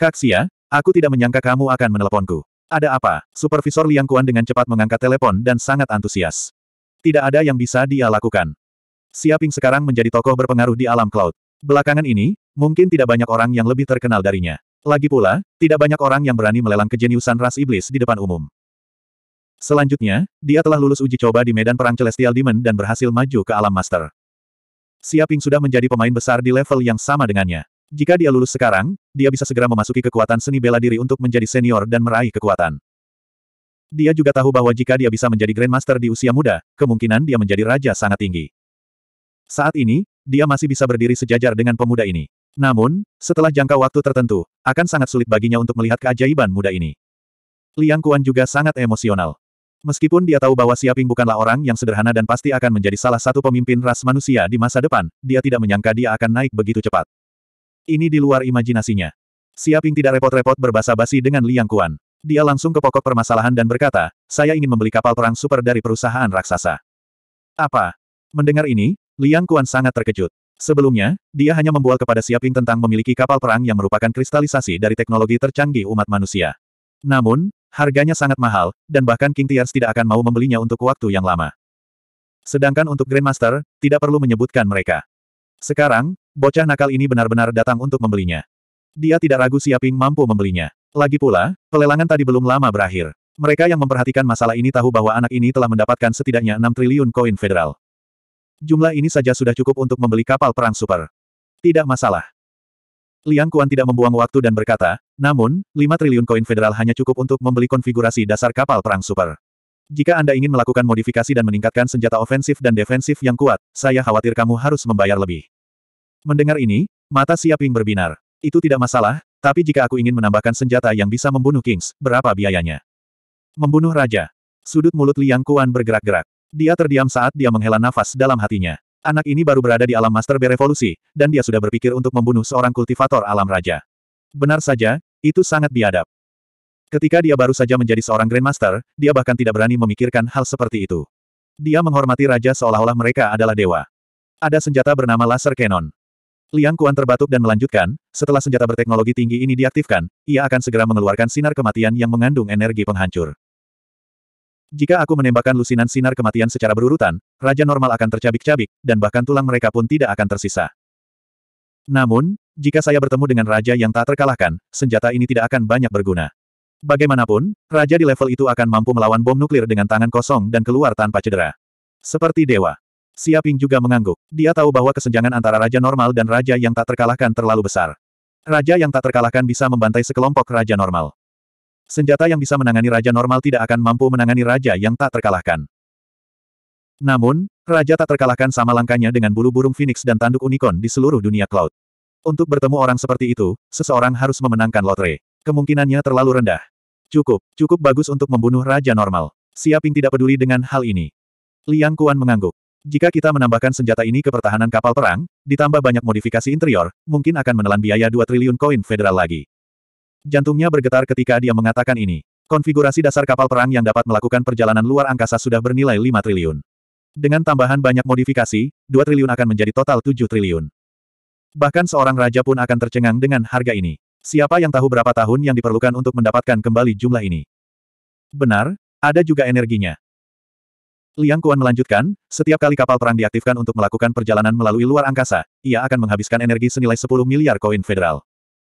Kak Kaksia, aku tidak menyangka kamu akan meneleponku. Ada apa? Supervisor Liang Kuan dengan cepat mengangkat telepon dan sangat antusias. Tidak ada yang bisa dia lakukan. Siaping sekarang menjadi tokoh berpengaruh di alam cloud. Belakangan ini, mungkin tidak banyak orang yang lebih terkenal darinya. Lagi pula, tidak banyak orang yang berani melelang kejeniusan ras iblis di depan umum. Selanjutnya, dia telah lulus uji coba di medan perang Celestial Demon dan berhasil maju ke alam master. Siaping sudah menjadi pemain besar di level yang sama dengannya. Jika dia lulus sekarang, dia bisa segera memasuki kekuatan seni bela diri untuk menjadi senior dan meraih kekuatan. Dia juga tahu bahwa jika dia bisa menjadi Grandmaster di usia muda, kemungkinan dia menjadi raja sangat tinggi. Saat ini, dia masih bisa berdiri sejajar dengan pemuda ini. Namun, setelah jangka waktu tertentu, akan sangat sulit baginya untuk melihat keajaiban muda ini. Liang Kuan juga sangat emosional. Meskipun dia tahu bahwa Siaping bukanlah orang yang sederhana dan pasti akan menjadi salah satu pemimpin ras manusia di masa depan, dia tidak menyangka dia akan naik begitu cepat. Ini di luar imajinasinya. Siaping tidak repot-repot berbahasa basi dengan Liang Kuan. Dia langsung ke pokok permasalahan dan berkata, saya ingin membeli kapal perang super dari perusahaan raksasa. Apa? Mendengar ini, Liang Kuan sangat terkejut. Sebelumnya, dia hanya membual kepada Siaping tentang memiliki kapal perang yang merupakan kristalisasi dari teknologi tercanggih umat manusia. Namun, harganya sangat mahal, dan bahkan King Tiers tidak akan mau membelinya untuk waktu yang lama. Sedangkan untuk Grandmaster, tidak perlu menyebutkan mereka. Sekarang, bocah nakal ini benar-benar datang untuk membelinya. Dia tidak ragu Siaping mampu membelinya. Lagi pula, pelelangan tadi belum lama berakhir. Mereka yang memperhatikan masalah ini tahu bahwa anak ini telah mendapatkan setidaknya 6 triliun koin federal. Jumlah ini saja sudah cukup untuk membeli kapal perang super. Tidak masalah. Liang Kuan tidak membuang waktu dan berkata, namun, 5 triliun koin federal hanya cukup untuk membeli konfigurasi dasar kapal perang super. Jika Anda ingin melakukan modifikasi dan meningkatkan senjata ofensif dan defensif yang kuat, saya khawatir kamu harus membayar lebih. Mendengar ini, mata Siaping berbinar. Itu tidak masalah, tapi jika aku ingin menambahkan senjata yang bisa membunuh Kings, berapa biayanya? Membunuh Raja. Sudut mulut Liang Kuan bergerak-gerak. Dia terdiam saat dia menghela nafas dalam hatinya. Anak ini baru berada di alam master berevolusi, dan dia sudah berpikir untuk membunuh seorang kultivator alam raja. Benar saja, itu sangat biadab. Ketika dia baru saja menjadi seorang Grandmaster, dia bahkan tidak berani memikirkan hal seperti itu. Dia menghormati raja seolah-olah mereka adalah dewa. Ada senjata bernama laser cannon. Liang Kuan terbatuk dan melanjutkan, setelah senjata berteknologi tinggi ini diaktifkan, ia akan segera mengeluarkan sinar kematian yang mengandung energi penghancur. Jika aku menembakkan lusinan sinar kematian secara berurutan, Raja Normal akan tercabik-cabik, dan bahkan tulang mereka pun tidak akan tersisa. Namun, jika saya bertemu dengan Raja yang tak terkalahkan, senjata ini tidak akan banyak berguna. Bagaimanapun, Raja di level itu akan mampu melawan bom nuklir dengan tangan kosong dan keluar tanpa cedera. Seperti dewa. Siaping juga mengangguk. Dia tahu bahwa kesenjangan antara Raja Normal dan Raja yang tak terkalahkan terlalu besar. Raja yang tak terkalahkan bisa membantai sekelompok Raja Normal. Senjata yang bisa menangani raja normal tidak akan mampu menangani raja yang tak terkalahkan. Namun, raja tak terkalahkan sama langkahnya dengan bulu burung phoenix dan tanduk unicorn di seluruh dunia cloud. Untuk bertemu orang seperti itu, seseorang harus memenangkan lotre. Kemungkinannya terlalu rendah. Cukup, cukup bagus untuk membunuh raja normal. Siaping tidak peduli dengan hal ini. Liang Kuan mengangguk. Jika kita menambahkan senjata ini ke pertahanan kapal perang, ditambah banyak modifikasi interior, mungkin akan menelan biaya 2 triliun koin federal lagi. Jantungnya bergetar ketika dia mengatakan ini. Konfigurasi dasar kapal perang yang dapat melakukan perjalanan luar angkasa sudah bernilai 5 triliun. Dengan tambahan banyak modifikasi, 2 triliun akan menjadi total 7 triliun. Bahkan seorang raja pun akan tercengang dengan harga ini. Siapa yang tahu berapa tahun yang diperlukan untuk mendapatkan kembali jumlah ini? Benar, ada juga energinya. Liang Kuan melanjutkan, setiap kali kapal perang diaktifkan untuk melakukan perjalanan melalui luar angkasa, ia akan menghabiskan energi senilai 10 miliar koin federal.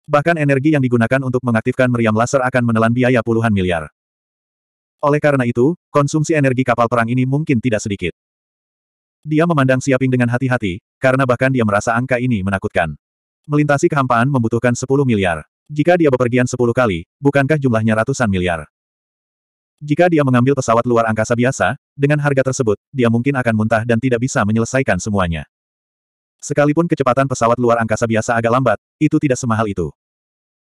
Bahkan energi yang digunakan untuk mengaktifkan meriam laser akan menelan biaya puluhan miliar. Oleh karena itu, konsumsi energi kapal perang ini mungkin tidak sedikit. Dia memandang Siaping dengan hati-hati, karena bahkan dia merasa angka ini menakutkan. Melintasi kehampaan membutuhkan 10 miliar. Jika dia bepergian 10 kali, bukankah jumlahnya ratusan miliar? Jika dia mengambil pesawat luar angkasa biasa, dengan harga tersebut, dia mungkin akan muntah dan tidak bisa menyelesaikan semuanya. Sekalipun kecepatan pesawat luar angkasa biasa agak lambat, itu tidak semahal itu.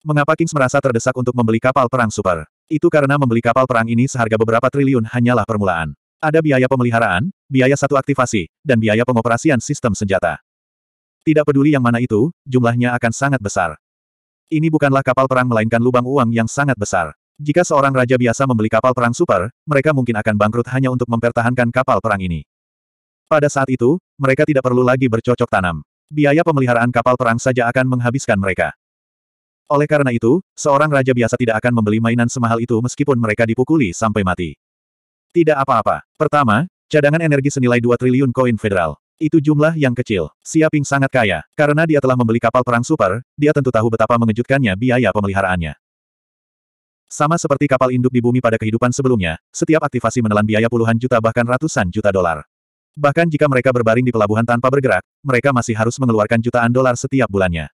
Mengapa Kings merasa terdesak untuk membeli kapal perang super? Itu karena membeli kapal perang ini seharga beberapa triliun hanyalah permulaan. Ada biaya pemeliharaan, biaya satu aktivasi, dan biaya pengoperasian sistem senjata. Tidak peduli yang mana itu, jumlahnya akan sangat besar. Ini bukanlah kapal perang melainkan lubang uang yang sangat besar. Jika seorang raja biasa membeli kapal perang super, mereka mungkin akan bangkrut hanya untuk mempertahankan kapal perang ini. Pada saat itu, mereka tidak perlu lagi bercocok tanam. Biaya pemeliharaan kapal perang saja akan menghabiskan mereka. Oleh karena itu, seorang raja biasa tidak akan membeli mainan semahal itu meskipun mereka dipukuli sampai mati. Tidak apa-apa. Pertama, cadangan energi senilai 2 triliun koin federal. Itu jumlah yang kecil. Siaping sangat kaya. Karena dia telah membeli kapal perang super, dia tentu tahu betapa mengejutkannya biaya pemeliharaannya. Sama seperti kapal induk di bumi pada kehidupan sebelumnya, setiap aktivasi menelan biaya puluhan juta bahkan ratusan juta dolar. Bahkan jika mereka berbaring di pelabuhan tanpa bergerak, mereka masih harus mengeluarkan jutaan dolar setiap bulannya.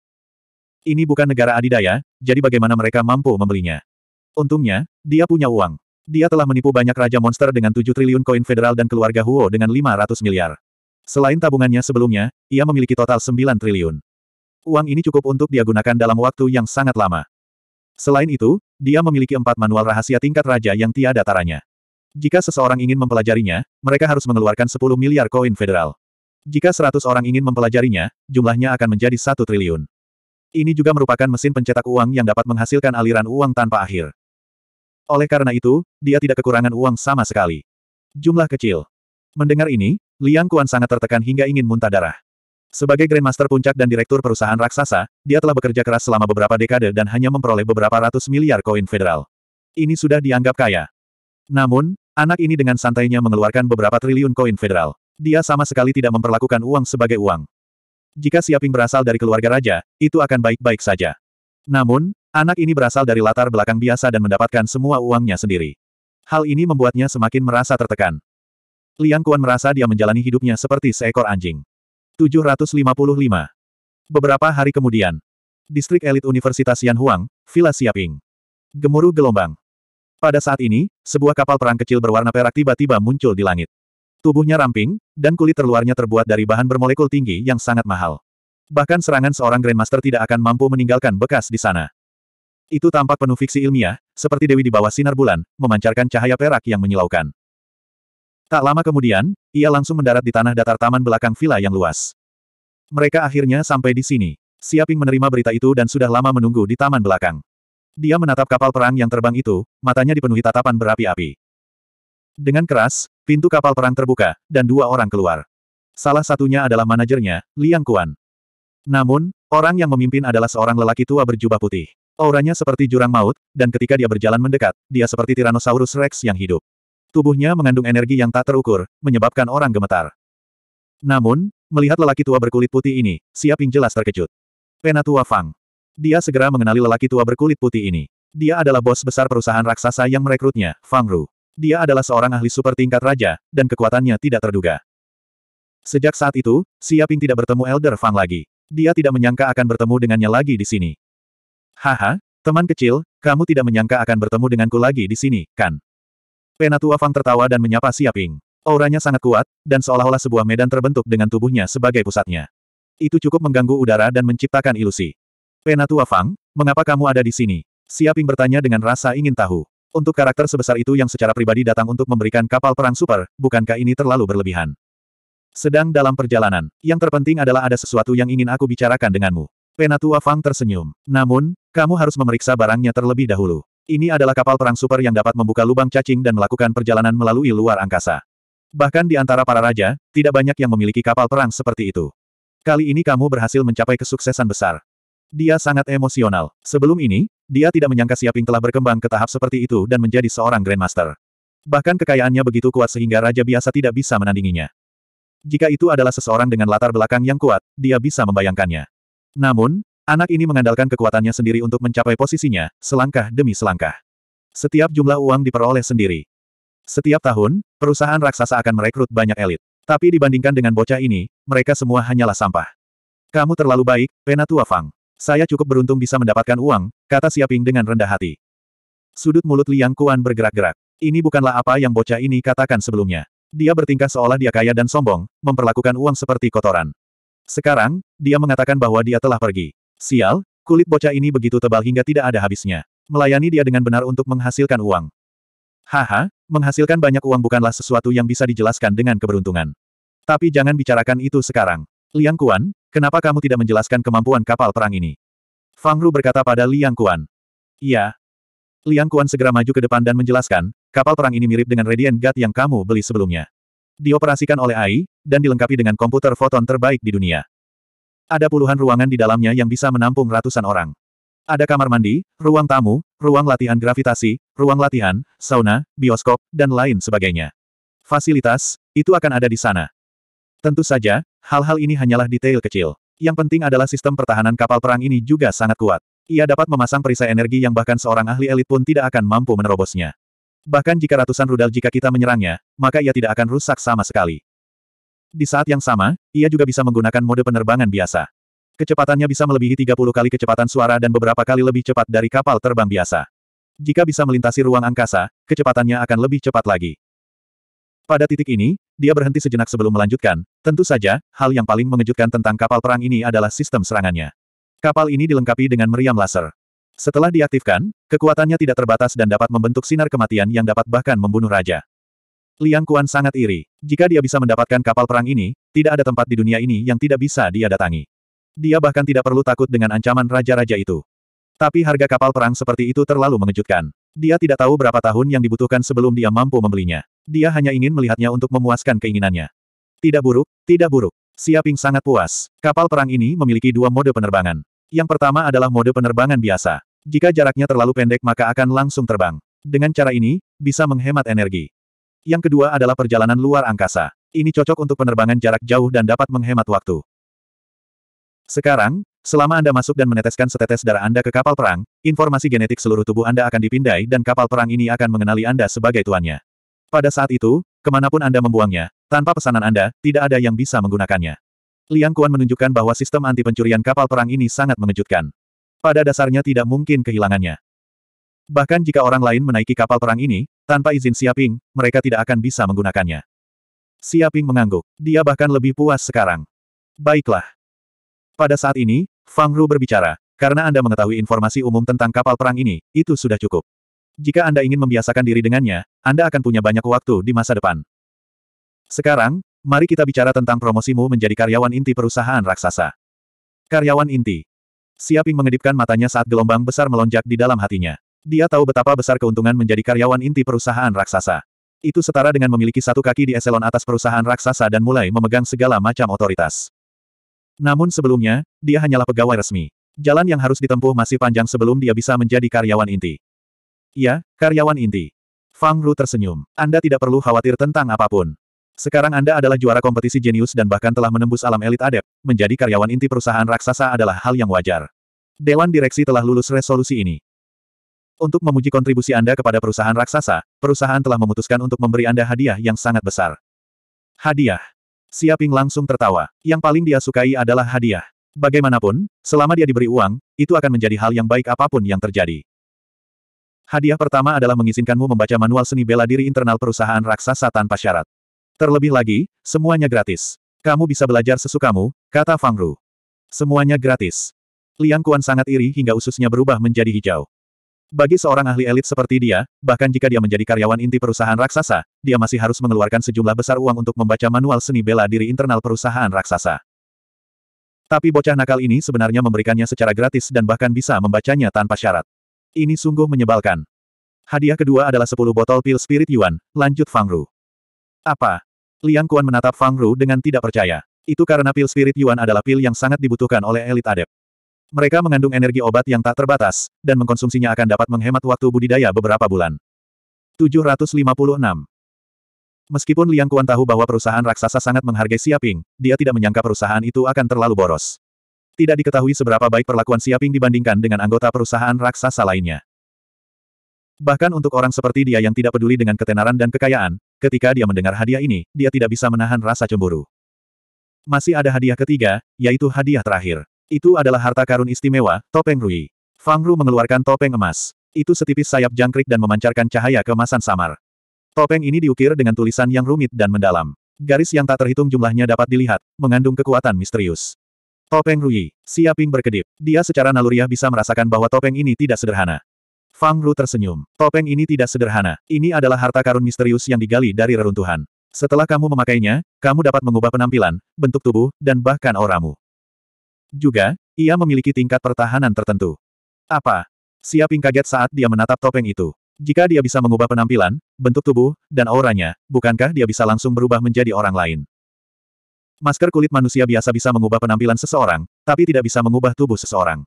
Ini bukan negara adidaya, jadi bagaimana mereka mampu membelinya? Untungnya, dia punya uang. Dia telah menipu banyak raja monster dengan 7 triliun koin federal dan keluarga Huo dengan 500 miliar. Selain tabungannya sebelumnya, ia memiliki total 9 triliun. Uang ini cukup untuk dia gunakan dalam waktu yang sangat lama. Selain itu, dia memiliki empat manual rahasia tingkat raja yang tiada taranya. Jika seseorang ingin mempelajarinya, mereka harus mengeluarkan 10 miliar koin federal. Jika 100 orang ingin mempelajarinya, jumlahnya akan menjadi satu triliun. Ini juga merupakan mesin pencetak uang yang dapat menghasilkan aliran uang tanpa akhir. Oleh karena itu, dia tidak kekurangan uang sama sekali. Jumlah kecil. Mendengar ini, Liang Kuan sangat tertekan hingga ingin muntah darah. Sebagai Grandmaster puncak dan direktur perusahaan raksasa, dia telah bekerja keras selama beberapa dekade dan hanya memperoleh beberapa ratus miliar koin federal. Ini sudah dianggap kaya. Namun, Anak ini dengan santainya mengeluarkan beberapa triliun koin federal. Dia sama sekali tidak memperlakukan uang sebagai uang. Jika Siaping berasal dari keluarga raja, itu akan baik-baik saja. Namun, anak ini berasal dari latar belakang biasa dan mendapatkan semua uangnya sendiri. Hal ini membuatnya semakin merasa tertekan. Liang Kuan merasa dia menjalani hidupnya seperti seekor anjing. 755. Beberapa hari kemudian, distrik elit Universitas Yan Huang, Villa Siaping. Gemuruh gelombang. Pada saat ini, sebuah kapal perang kecil berwarna perak tiba-tiba muncul di langit. Tubuhnya ramping, dan kulit terluarnya terbuat dari bahan bermolekul tinggi yang sangat mahal. Bahkan serangan seorang Grandmaster tidak akan mampu meninggalkan bekas di sana. Itu tampak penuh fiksi ilmiah, seperti dewi di bawah sinar bulan, memancarkan cahaya perak yang menyilaukan. Tak lama kemudian, ia langsung mendarat di tanah datar taman belakang villa yang luas. Mereka akhirnya sampai di sini. Siaping menerima berita itu dan sudah lama menunggu di taman belakang. Dia menatap kapal perang yang terbang itu, matanya dipenuhi tatapan berapi-api. Dengan keras, pintu kapal perang terbuka, dan dua orang keluar. Salah satunya adalah manajernya, Liang Kuan. Namun, orang yang memimpin adalah seorang lelaki tua berjubah putih. Auranya seperti jurang maut, dan ketika dia berjalan mendekat, dia seperti Tyrannosaurus Rex yang hidup. Tubuhnya mengandung energi yang tak terukur, menyebabkan orang gemetar. Namun, melihat lelaki tua berkulit putih ini, Siaping jelas terkejut. Penatua Fang. Dia segera mengenali lelaki tua berkulit putih ini. Dia adalah bos besar perusahaan raksasa yang merekrutnya, Fang Ru. Dia adalah seorang ahli super tingkat raja, dan kekuatannya tidak terduga. Sejak saat itu, Siaping tidak bertemu Elder Fang lagi. Dia tidak menyangka akan bertemu dengannya lagi di sini. Haha, teman kecil, kamu tidak menyangka akan bertemu denganku lagi di sini, kan? Penatua Fang tertawa dan menyapa Siaping. Auranya sangat kuat, dan seolah-olah sebuah medan terbentuk dengan tubuhnya sebagai pusatnya. Itu cukup mengganggu udara dan menciptakan ilusi. Penatua Fang, mengapa kamu ada di sini? Siaping bertanya dengan rasa ingin tahu. Untuk karakter sebesar itu yang secara pribadi datang untuk memberikan kapal perang super, bukankah ini terlalu berlebihan? Sedang dalam perjalanan, yang terpenting adalah ada sesuatu yang ingin aku bicarakan denganmu. Penatua Fang tersenyum. Namun, kamu harus memeriksa barangnya terlebih dahulu. Ini adalah kapal perang super yang dapat membuka lubang cacing dan melakukan perjalanan melalui luar angkasa. Bahkan di antara para raja, tidak banyak yang memiliki kapal perang seperti itu. Kali ini kamu berhasil mencapai kesuksesan besar. Dia sangat emosional. Sebelum ini, dia tidak menyangka Siaping telah berkembang ke tahap seperti itu dan menjadi seorang Grandmaster. Bahkan kekayaannya begitu kuat sehingga Raja Biasa tidak bisa menandinginya. Jika itu adalah seseorang dengan latar belakang yang kuat, dia bisa membayangkannya. Namun, anak ini mengandalkan kekuatannya sendiri untuk mencapai posisinya, selangkah demi selangkah. Setiap jumlah uang diperoleh sendiri. Setiap tahun, perusahaan raksasa akan merekrut banyak elit. Tapi dibandingkan dengan bocah ini, mereka semua hanyalah sampah. Kamu terlalu baik, Penatua Fang. Saya cukup beruntung bisa mendapatkan uang, kata Siaping dengan rendah hati. Sudut mulut Liang Kuan bergerak-gerak. Ini bukanlah apa yang bocah ini katakan sebelumnya. Dia bertingkah seolah dia kaya dan sombong, memperlakukan uang seperti kotoran. Sekarang, dia mengatakan bahwa dia telah pergi. Sial, kulit bocah ini begitu tebal hingga tidak ada habisnya. Melayani dia dengan benar untuk menghasilkan uang. Haha, menghasilkan banyak uang bukanlah sesuatu yang bisa dijelaskan dengan keberuntungan. Tapi jangan bicarakan itu sekarang. Liang Kuan, Kenapa kamu tidak menjelaskan kemampuan kapal perang ini? Fang Ru berkata pada Liang Kuan. Iya. Liang Kuan segera maju ke depan dan menjelaskan, kapal perang ini mirip dengan Radiant God yang kamu beli sebelumnya. Dioperasikan oleh AI, dan dilengkapi dengan komputer foton terbaik di dunia. Ada puluhan ruangan di dalamnya yang bisa menampung ratusan orang. Ada kamar mandi, ruang tamu, ruang latihan gravitasi, ruang latihan, sauna, bioskop, dan lain sebagainya. Fasilitas, itu akan ada di sana. Tentu saja, Hal-hal ini hanyalah detail kecil. Yang penting adalah sistem pertahanan kapal perang ini juga sangat kuat. Ia dapat memasang perisai energi yang bahkan seorang ahli elit pun tidak akan mampu menerobosnya. Bahkan jika ratusan rudal jika kita menyerangnya, maka ia tidak akan rusak sama sekali. Di saat yang sama, ia juga bisa menggunakan mode penerbangan biasa. Kecepatannya bisa melebihi 30 kali kecepatan suara dan beberapa kali lebih cepat dari kapal terbang biasa. Jika bisa melintasi ruang angkasa, kecepatannya akan lebih cepat lagi. Pada titik ini, dia berhenti sejenak sebelum melanjutkan. Tentu saja, hal yang paling mengejutkan tentang kapal perang ini adalah sistem serangannya. Kapal ini dilengkapi dengan meriam laser. Setelah diaktifkan, kekuatannya tidak terbatas dan dapat membentuk sinar kematian yang dapat bahkan membunuh raja. Liang Kuan sangat iri. Jika dia bisa mendapatkan kapal perang ini, tidak ada tempat di dunia ini yang tidak bisa dia datangi. Dia bahkan tidak perlu takut dengan ancaman raja-raja itu. Tapi harga kapal perang seperti itu terlalu mengejutkan. Dia tidak tahu berapa tahun yang dibutuhkan sebelum dia mampu membelinya. Dia hanya ingin melihatnya untuk memuaskan keinginannya. Tidak buruk, tidak buruk. Siaping sangat puas. Kapal perang ini memiliki dua mode penerbangan. Yang pertama adalah mode penerbangan biasa. Jika jaraknya terlalu pendek maka akan langsung terbang. Dengan cara ini, bisa menghemat energi. Yang kedua adalah perjalanan luar angkasa. Ini cocok untuk penerbangan jarak jauh dan dapat menghemat waktu. Sekarang, selama Anda masuk dan meneteskan setetes darah Anda ke kapal perang, informasi genetik seluruh tubuh Anda akan dipindai dan kapal perang ini akan mengenali Anda sebagai tuannya. Pada saat itu, kemanapun Anda membuangnya, tanpa pesanan Anda, tidak ada yang bisa menggunakannya. Liang Kuan menunjukkan bahwa sistem anti pencurian kapal perang ini sangat mengejutkan. Pada dasarnya tidak mungkin kehilangannya. Bahkan jika orang lain menaiki kapal perang ini, tanpa izin Siaping, mereka tidak akan bisa menggunakannya. Siaping mengangguk. Dia bahkan lebih puas sekarang. Baiklah. Pada saat ini, Fang Ru berbicara, karena Anda mengetahui informasi umum tentang kapal perang ini, itu sudah cukup. Jika Anda ingin membiasakan diri dengannya, Anda akan punya banyak waktu di masa depan. Sekarang, mari kita bicara tentang promosimu menjadi karyawan inti perusahaan raksasa. Karyawan inti. Siaping mengedipkan matanya saat gelombang besar melonjak di dalam hatinya. Dia tahu betapa besar keuntungan menjadi karyawan inti perusahaan raksasa. Itu setara dengan memiliki satu kaki di eselon atas perusahaan raksasa dan mulai memegang segala macam otoritas. Namun sebelumnya, dia hanyalah pegawai resmi. Jalan yang harus ditempuh masih panjang sebelum dia bisa menjadi karyawan inti. Ya, karyawan inti. Fang Ru tersenyum. Anda tidak perlu khawatir tentang apapun. Sekarang Anda adalah juara kompetisi jenius dan bahkan telah menembus alam elit adep. menjadi karyawan inti perusahaan raksasa adalah hal yang wajar. Dewan direksi telah lulus resolusi ini. Untuk memuji kontribusi Anda kepada perusahaan raksasa, perusahaan telah memutuskan untuk memberi Anda hadiah yang sangat besar. Hadiah. Siaping langsung tertawa. Yang paling dia sukai adalah hadiah. Bagaimanapun, selama dia diberi uang, itu akan menjadi hal yang baik apapun yang terjadi. Hadiah pertama adalah mengizinkanmu membaca manual seni bela diri internal perusahaan raksasa tanpa syarat. Terlebih lagi, semuanya gratis. Kamu bisa belajar sesukamu, kata Fang Ru. Semuanya gratis. Liang Kuan sangat iri hingga ususnya berubah menjadi hijau. Bagi seorang ahli elit seperti dia, bahkan jika dia menjadi karyawan inti perusahaan raksasa, dia masih harus mengeluarkan sejumlah besar uang untuk membaca manual seni bela diri internal perusahaan raksasa. Tapi bocah nakal ini sebenarnya memberikannya secara gratis dan bahkan bisa membacanya tanpa syarat. Ini sungguh menyebalkan. Hadiah kedua adalah 10 botol pil spirit Yuan, lanjut Fang Ru. Apa? Liang Kuan menatap Fang Ru dengan tidak percaya. Itu karena pil spirit Yuan adalah pil yang sangat dibutuhkan oleh elit adep. Mereka mengandung energi obat yang tak terbatas, dan mengkonsumsinya akan dapat menghemat waktu budidaya beberapa bulan. 756. Meskipun Liang Kuan tahu bahwa perusahaan raksasa sangat menghargai Siaping, dia tidak menyangka perusahaan itu akan terlalu boros tidak diketahui seberapa baik perlakuan Siaping dibandingkan dengan anggota perusahaan raksasa lainnya. Bahkan untuk orang seperti dia yang tidak peduli dengan ketenaran dan kekayaan, ketika dia mendengar hadiah ini, dia tidak bisa menahan rasa cemburu. Masih ada hadiah ketiga, yaitu hadiah terakhir. Itu adalah harta karun istimewa, topeng Rui. Fang Ru mengeluarkan topeng emas. Itu setipis sayap jangkrik dan memancarkan cahaya kemasan samar. Topeng ini diukir dengan tulisan yang rumit dan mendalam. Garis yang tak terhitung jumlahnya dapat dilihat, mengandung kekuatan misterius. Topeng Rui, Siaping berkedip. Dia secara naluriah bisa merasakan bahwa topeng ini tidak sederhana. Fang Ru tersenyum. Topeng ini tidak sederhana. Ini adalah harta karun misterius yang digali dari reruntuhan. Setelah kamu memakainya, kamu dapat mengubah penampilan, bentuk tubuh, dan bahkan auramu. Juga, ia memiliki tingkat pertahanan tertentu. Apa? Siaping kaget saat dia menatap topeng itu. Jika dia bisa mengubah penampilan, bentuk tubuh, dan auranya, bukankah dia bisa langsung berubah menjadi orang lain? Masker kulit manusia biasa bisa mengubah penampilan seseorang, tapi tidak bisa mengubah tubuh seseorang.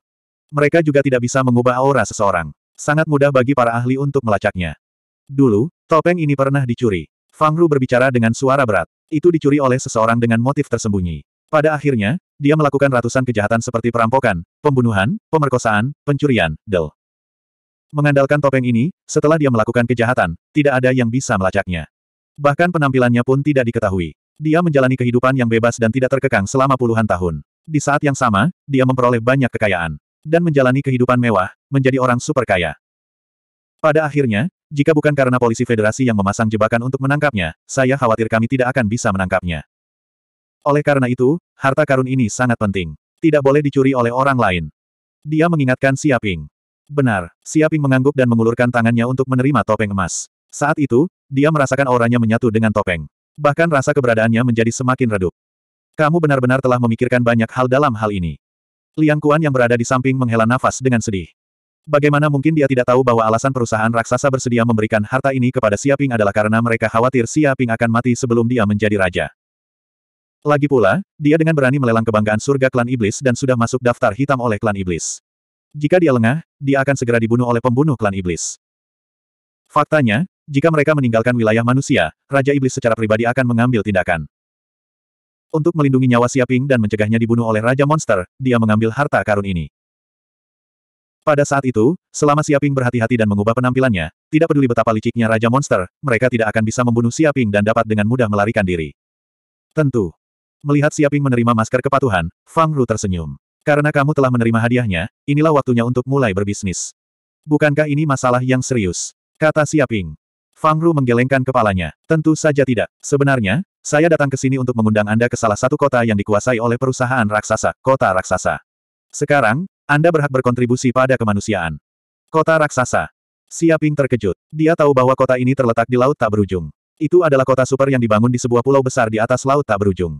Mereka juga tidak bisa mengubah aura seseorang. Sangat mudah bagi para ahli untuk melacaknya. Dulu, topeng ini pernah dicuri. Fang Ru berbicara dengan suara berat. Itu dicuri oleh seseorang dengan motif tersembunyi. Pada akhirnya, dia melakukan ratusan kejahatan seperti perampokan, pembunuhan, pemerkosaan, pencurian, del. Mengandalkan topeng ini, setelah dia melakukan kejahatan, tidak ada yang bisa melacaknya. Bahkan penampilannya pun tidak diketahui. Dia menjalani kehidupan yang bebas dan tidak terkekang selama puluhan tahun. Di saat yang sama, dia memperoleh banyak kekayaan. Dan menjalani kehidupan mewah, menjadi orang super kaya. Pada akhirnya, jika bukan karena polisi federasi yang memasang jebakan untuk menangkapnya, saya khawatir kami tidak akan bisa menangkapnya. Oleh karena itu, harta karun ini sangat penting. Tidak boleh dicuri oleh orang lain. Dia mengingatkan Siaping. Benar, Siaping mengangguk dan mengulurkan tangannya untuk menerima topeng emas. Saat itu, dia merasakan auranya menyatu dengan topeng. Bahkan rasa keberadaannya menjadi semakin redup. Kamu benar-benar telah memikirkan banyak hal dalam hal ini. Liang Kuan yang berada di samping menghela nafas dengan sedih. Bagaimana mungkin dia tidak tahu bahwa alasan perusahaan raksasa bersedia memberikan harta ini kepada Siaping adalah karena mereka khawatir Siaping akan mati sebelum dia menjadi raja. Lagi pula, dia dengan berani melelang kebanggaan surga klan iblis dan sudah masuk daftar hitam oleh klan iblis. Jika dia lengah, dia akan segera dibunuh oleh pembunuh klan iblis. Faktanya, jika mereka meninggalkan wilayah manusia, Raja Iblis secara pribadi akan mengambil tindakan. Untuk melindungi nyawa Siaping dan mencegahnya dibunuh oleh Raja Monster, dia mengambil harta karun ini. Pada saat itu, selama Siaping berhati-hati dan mengubah penampilannya, tidak peduli betapa liciknya Raja Monster, mereka tidak akan bisa membunuh Siaping dan dapat dengan mudah melarikan diri. Tentu. Melihat Siaping menerima masker kepatuhan, Fang Ru tersenyum. Karena kamu telah menerima hadiahnya, inilah waktunya untuk mulai berbisnis. Bukankah ini masalah yang serius? Kata Siaping. Fang Ru menggelengkan kepalanya. Tentu saja tidak. Sebenarnya, saya datang ke sini untuk mengundang Anda ke salah satu kota yang dikuasai oleh perusahaan raksasa, kota raksasa. Sekarang, Anda berhak berkontribusi pada kemanusiaan. Kota raksasa. Siaping terkejut. Dia tahu bahwa kota ini terletak di laut tak berujung. Itu adalah kota super yang dibangun di sebuah pulau besar di atas laut tak berujung.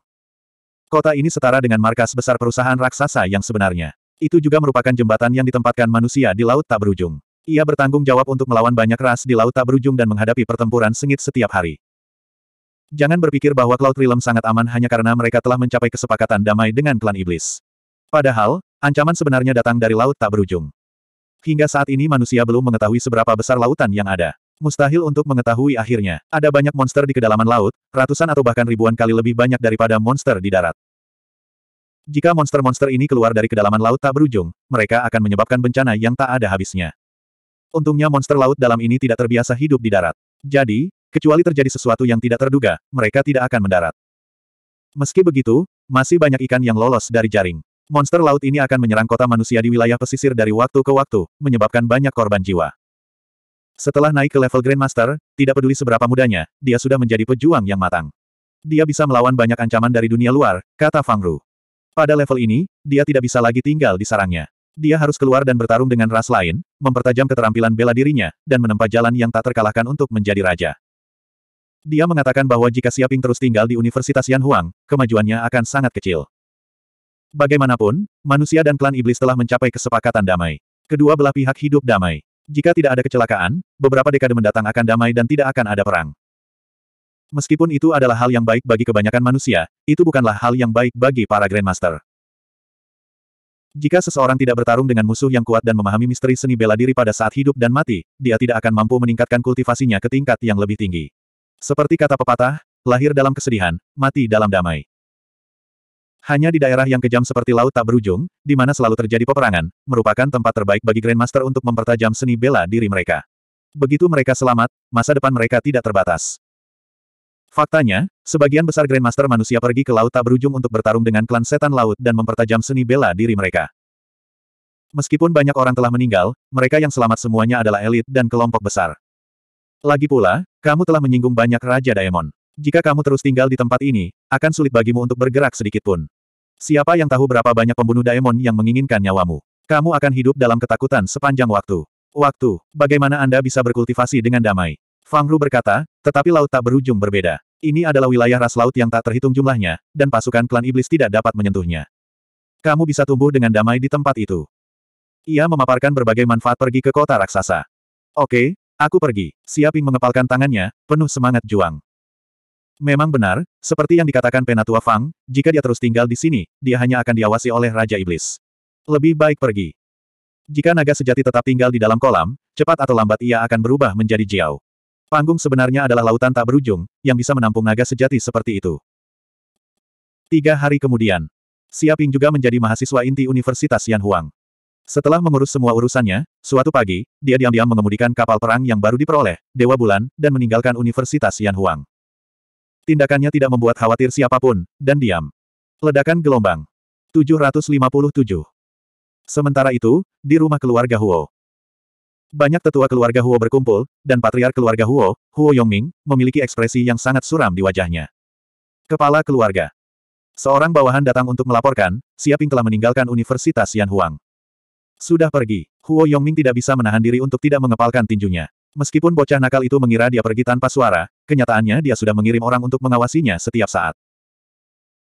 Kota ini setara dengan markas besar perusahaan raksasa yang sebenarnya. Itu juga merupakan jembatan yang ditempatkan manusia di laut tak berujung. Ia bertanggung jawab untuk melawan banyak ras di laut tak berujung dan menghadapi pertempuran sengit setiap hari. Jangan berpikir bahwa Cloud Realm sangat aman hanya karena mereka telah mencapai kesepakatan damai dengan klan iblis. Padahal, ancaman sebenarnya datang dari laut tak berujung. Hingga saat ini manusia belum mengetahui seberapa besar lautan yang ada. Mustahil untuk mengetahui akhirnya. Ada banyak monster di kedalaman laut, ratusan atau bahkan ribuan kali lebih banyak daripada monster di darat. Jika monster-monster ini keluar dari kedalaman laut tak berujung, mereka akan menyebabkan bencana yang tak ada habisnya. Untungnya monster laut dalam ini tidak terbiasa hidup di darat. Jadi, kecuali terjadi sesuatu yang tidak terduga, mereka tidak akan mendarat. Meski begitu, masih banyak ikan yang lolos dari jaring. Monster laut ini akan menyerang kota manusia di wilayah pesisir dari waktu ke waktu, menyebabkan banyak korban jiwa. Setelah naik ke level Grandmaster, tidak peduli seberapa mudanya, dia sudah menjadi pejuang yang matang. Dia bisa melawan banyak ancaman dari dunia luar, kata Fang Ru. Pada level ini, dia tidak bisa lagi tinggal di sarangnya. Dia harus keluar dan bertarung dengan ras lain, mempertajam keterampilan bela dirinya, dan menempa jalan yang tak terkalahkan untuk menjadi raja. Dia mengatakan bahwa jika Siaping terus tinggal di Universitas Yanhuang, kemajuannya akan sangat kecil. Bagaimanapun, manusia dan klan iblis telah mencapai kesepakatan damai. Kedua belah pihak hidup damai. Jika tidak ada kecelakaan, beberapa dekade mendatang akan damai dan tidak akan ada perang. Meskipun itu adalah hal yang baik bagi kebanyakan manusia, itu bukanlah hal yang baik bagi para Grandmaster. Jika seseorang tidak bertarung dengan musuh yang kuat dan memahami misteri seni bela diri pada saat hidup dan mati, dia tidak akan mampu meningkatkan kultivasinya ke tingkat yang lebih tinggi. Seperti kata pepatah, lahir dalam kesedihan, mati dalam damai. Hanya di daerah yang kejam seperti laut tak berujung, di mana selalu terjadi peperangan, merupakan tempat terbaik bagi Grandmaster untuk mempertajam seni bela diri mereka. Begitu mereka selamat, masa depan mereka tidak terbatas. Faktanya, Sebagian besar Grandmaster manusia pergi ke laut tak berujung untuk bertarung dengan klan setan laut dan mempertajam seni bela diri mereka. Meskipun banyak orang telah meninggal, mereka yang selamat semuanya adalah elit dan kelompok besar. Lagi pula, kamu telah menyinggung banyak Raja Daemon. Jika kamu terus tinggal di tempat ini, akan sulit bagimu untuk bergerak sedikitpun. Siapa yang tahu berapa banyak pembunuh Daemon yang menginginkan nyawamu? Kamu akan hidup dalam ketakutan sepanjang waktu. Waktu, bagaimana Anda bisa berkultivasi dengan damai? Fang Ru berkata, tetapi laut tak berujung berbeda. Ini adalah wilayah ras laut yang tak terhitung jumlahnya, dan pasukan klan iblis tidak dapat menyentuhnya. Kamu bisa tumbuh dengan damai di tempat itu. Ia memaparkan berbagai manfaat pergi ke kota raksasa. Oke, aku pergi. Siaping mengepalkan tangannya, penuh semangat juang. Memang benar, seperti yang dikatakan Penatua Fang, jika dia terus tinggal di sini, dia hanya akan diawasi oleh Raja Iblis. Lebih baik pergi. Jika naga sejati tetap tinggal di dalam kolam, cepat atau lambat ia akan berubah menjadi Jiao. Panggung sebenarnya adalah lautan tak berujung, yang bisa menampung naga sejati seperti itu. Tiga hari kemudian, Siaping juga menjadi mahasiswa inti Universitas Yanhuang. Setelah mengurus semua urusannya, suatu pagi, dia diam-diam mengemudikan kapal perang yang baru diperoleh, Dewa Bulan, dan meninggalkan Universitas Yanhuang. Tindakannya tidak membuat khawatir siapapun, dan diam. Ledakan gelombang. 757. Sementara itu, di rumah keluarga Huo, banyak tetua keluarga Huo berkumpul, dan patriark keluarga Huo, Huo Yongming, memiliki ekspresi yang sangat suram di wajahnya. Kepala keluarga. Seorang bawahan datang untuk melaporkan, Siaping telah meninggalkan Universitas Yanhuang. Sudah pergi, Huo Yongming tidak bisa menahan diri untuk tidak mengepalkan tinjunya. Meskipun bocah nakal itu mengira dia pergi tanpa suara, kenyataannya dia sudah mengirim orang untuk mengawasinya setiap saat.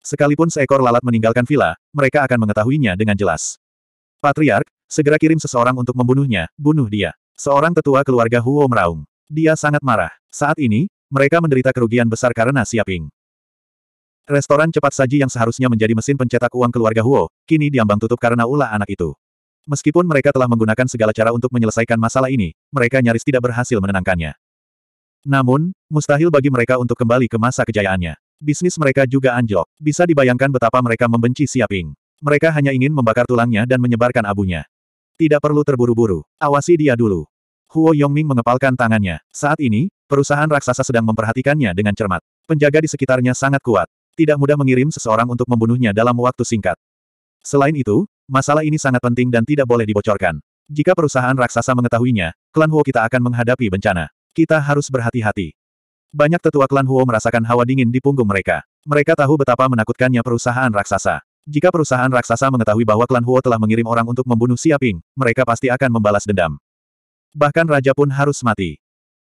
Sekalipun seekor lalat meninggalkan villa, mereka akan mengetahuinya dengan jelas. Patriark, Segera kirim seseorang untuk membunuhnya, bunuh dia. Seorang tetua keluarga Huo meraung. Dia sangat marah. Saat ini, mereka menderita kerugian besar karena Siaping. Restoran cepat saji yang seharusnya menjadi mesin pencetak uang keluarga Huo, kini diambang tutup karena ulah anak itu. Meskipun mereka telah menggunakan segala cara untuk menyelesaikan masalah ini, mereka nyaris tidak berhasil menenangkannya. Namun, mustahil bagi mereka untuk kembali ke masa kejayaannya. Bisnis mereka juga anjlok. Bisa dibayangkan betapa mereka membenci Siaping. Mereka hanya ingin membakar tulangnya dan menyebarkan abunya. Tidak perlu terburu-buru. Awasi dia dulu. Huo Yongming mengepalkan tangannya. Saat ini, perusahaan raksasa sedang memperhatikannya dengan cermat. Penjaga di sekitarnya sangat kuat. Tidak mudah mengirim seseorang untuk membunuhnya dalam waktu singkat. Selain itu, masalah ini sangat penting dan tidak boleh dibocorkan. Jika perusahaan raksasa mengetahuinya, klan Huo kita akan menghadapi bencana. Kita harus berhati-hati. Banyak tetua klan Huo merasakan hawa dingin di punggung mereka. Mereka tahu betapa menakutkannya perusahaan raksasa. Jika perusahaan raksasa mengetahui bahwa klan Huo telah mengirim orang untuk membunuh Siaping, mereka pasti akan membalas dendam. Bahkan raja pun harus mati.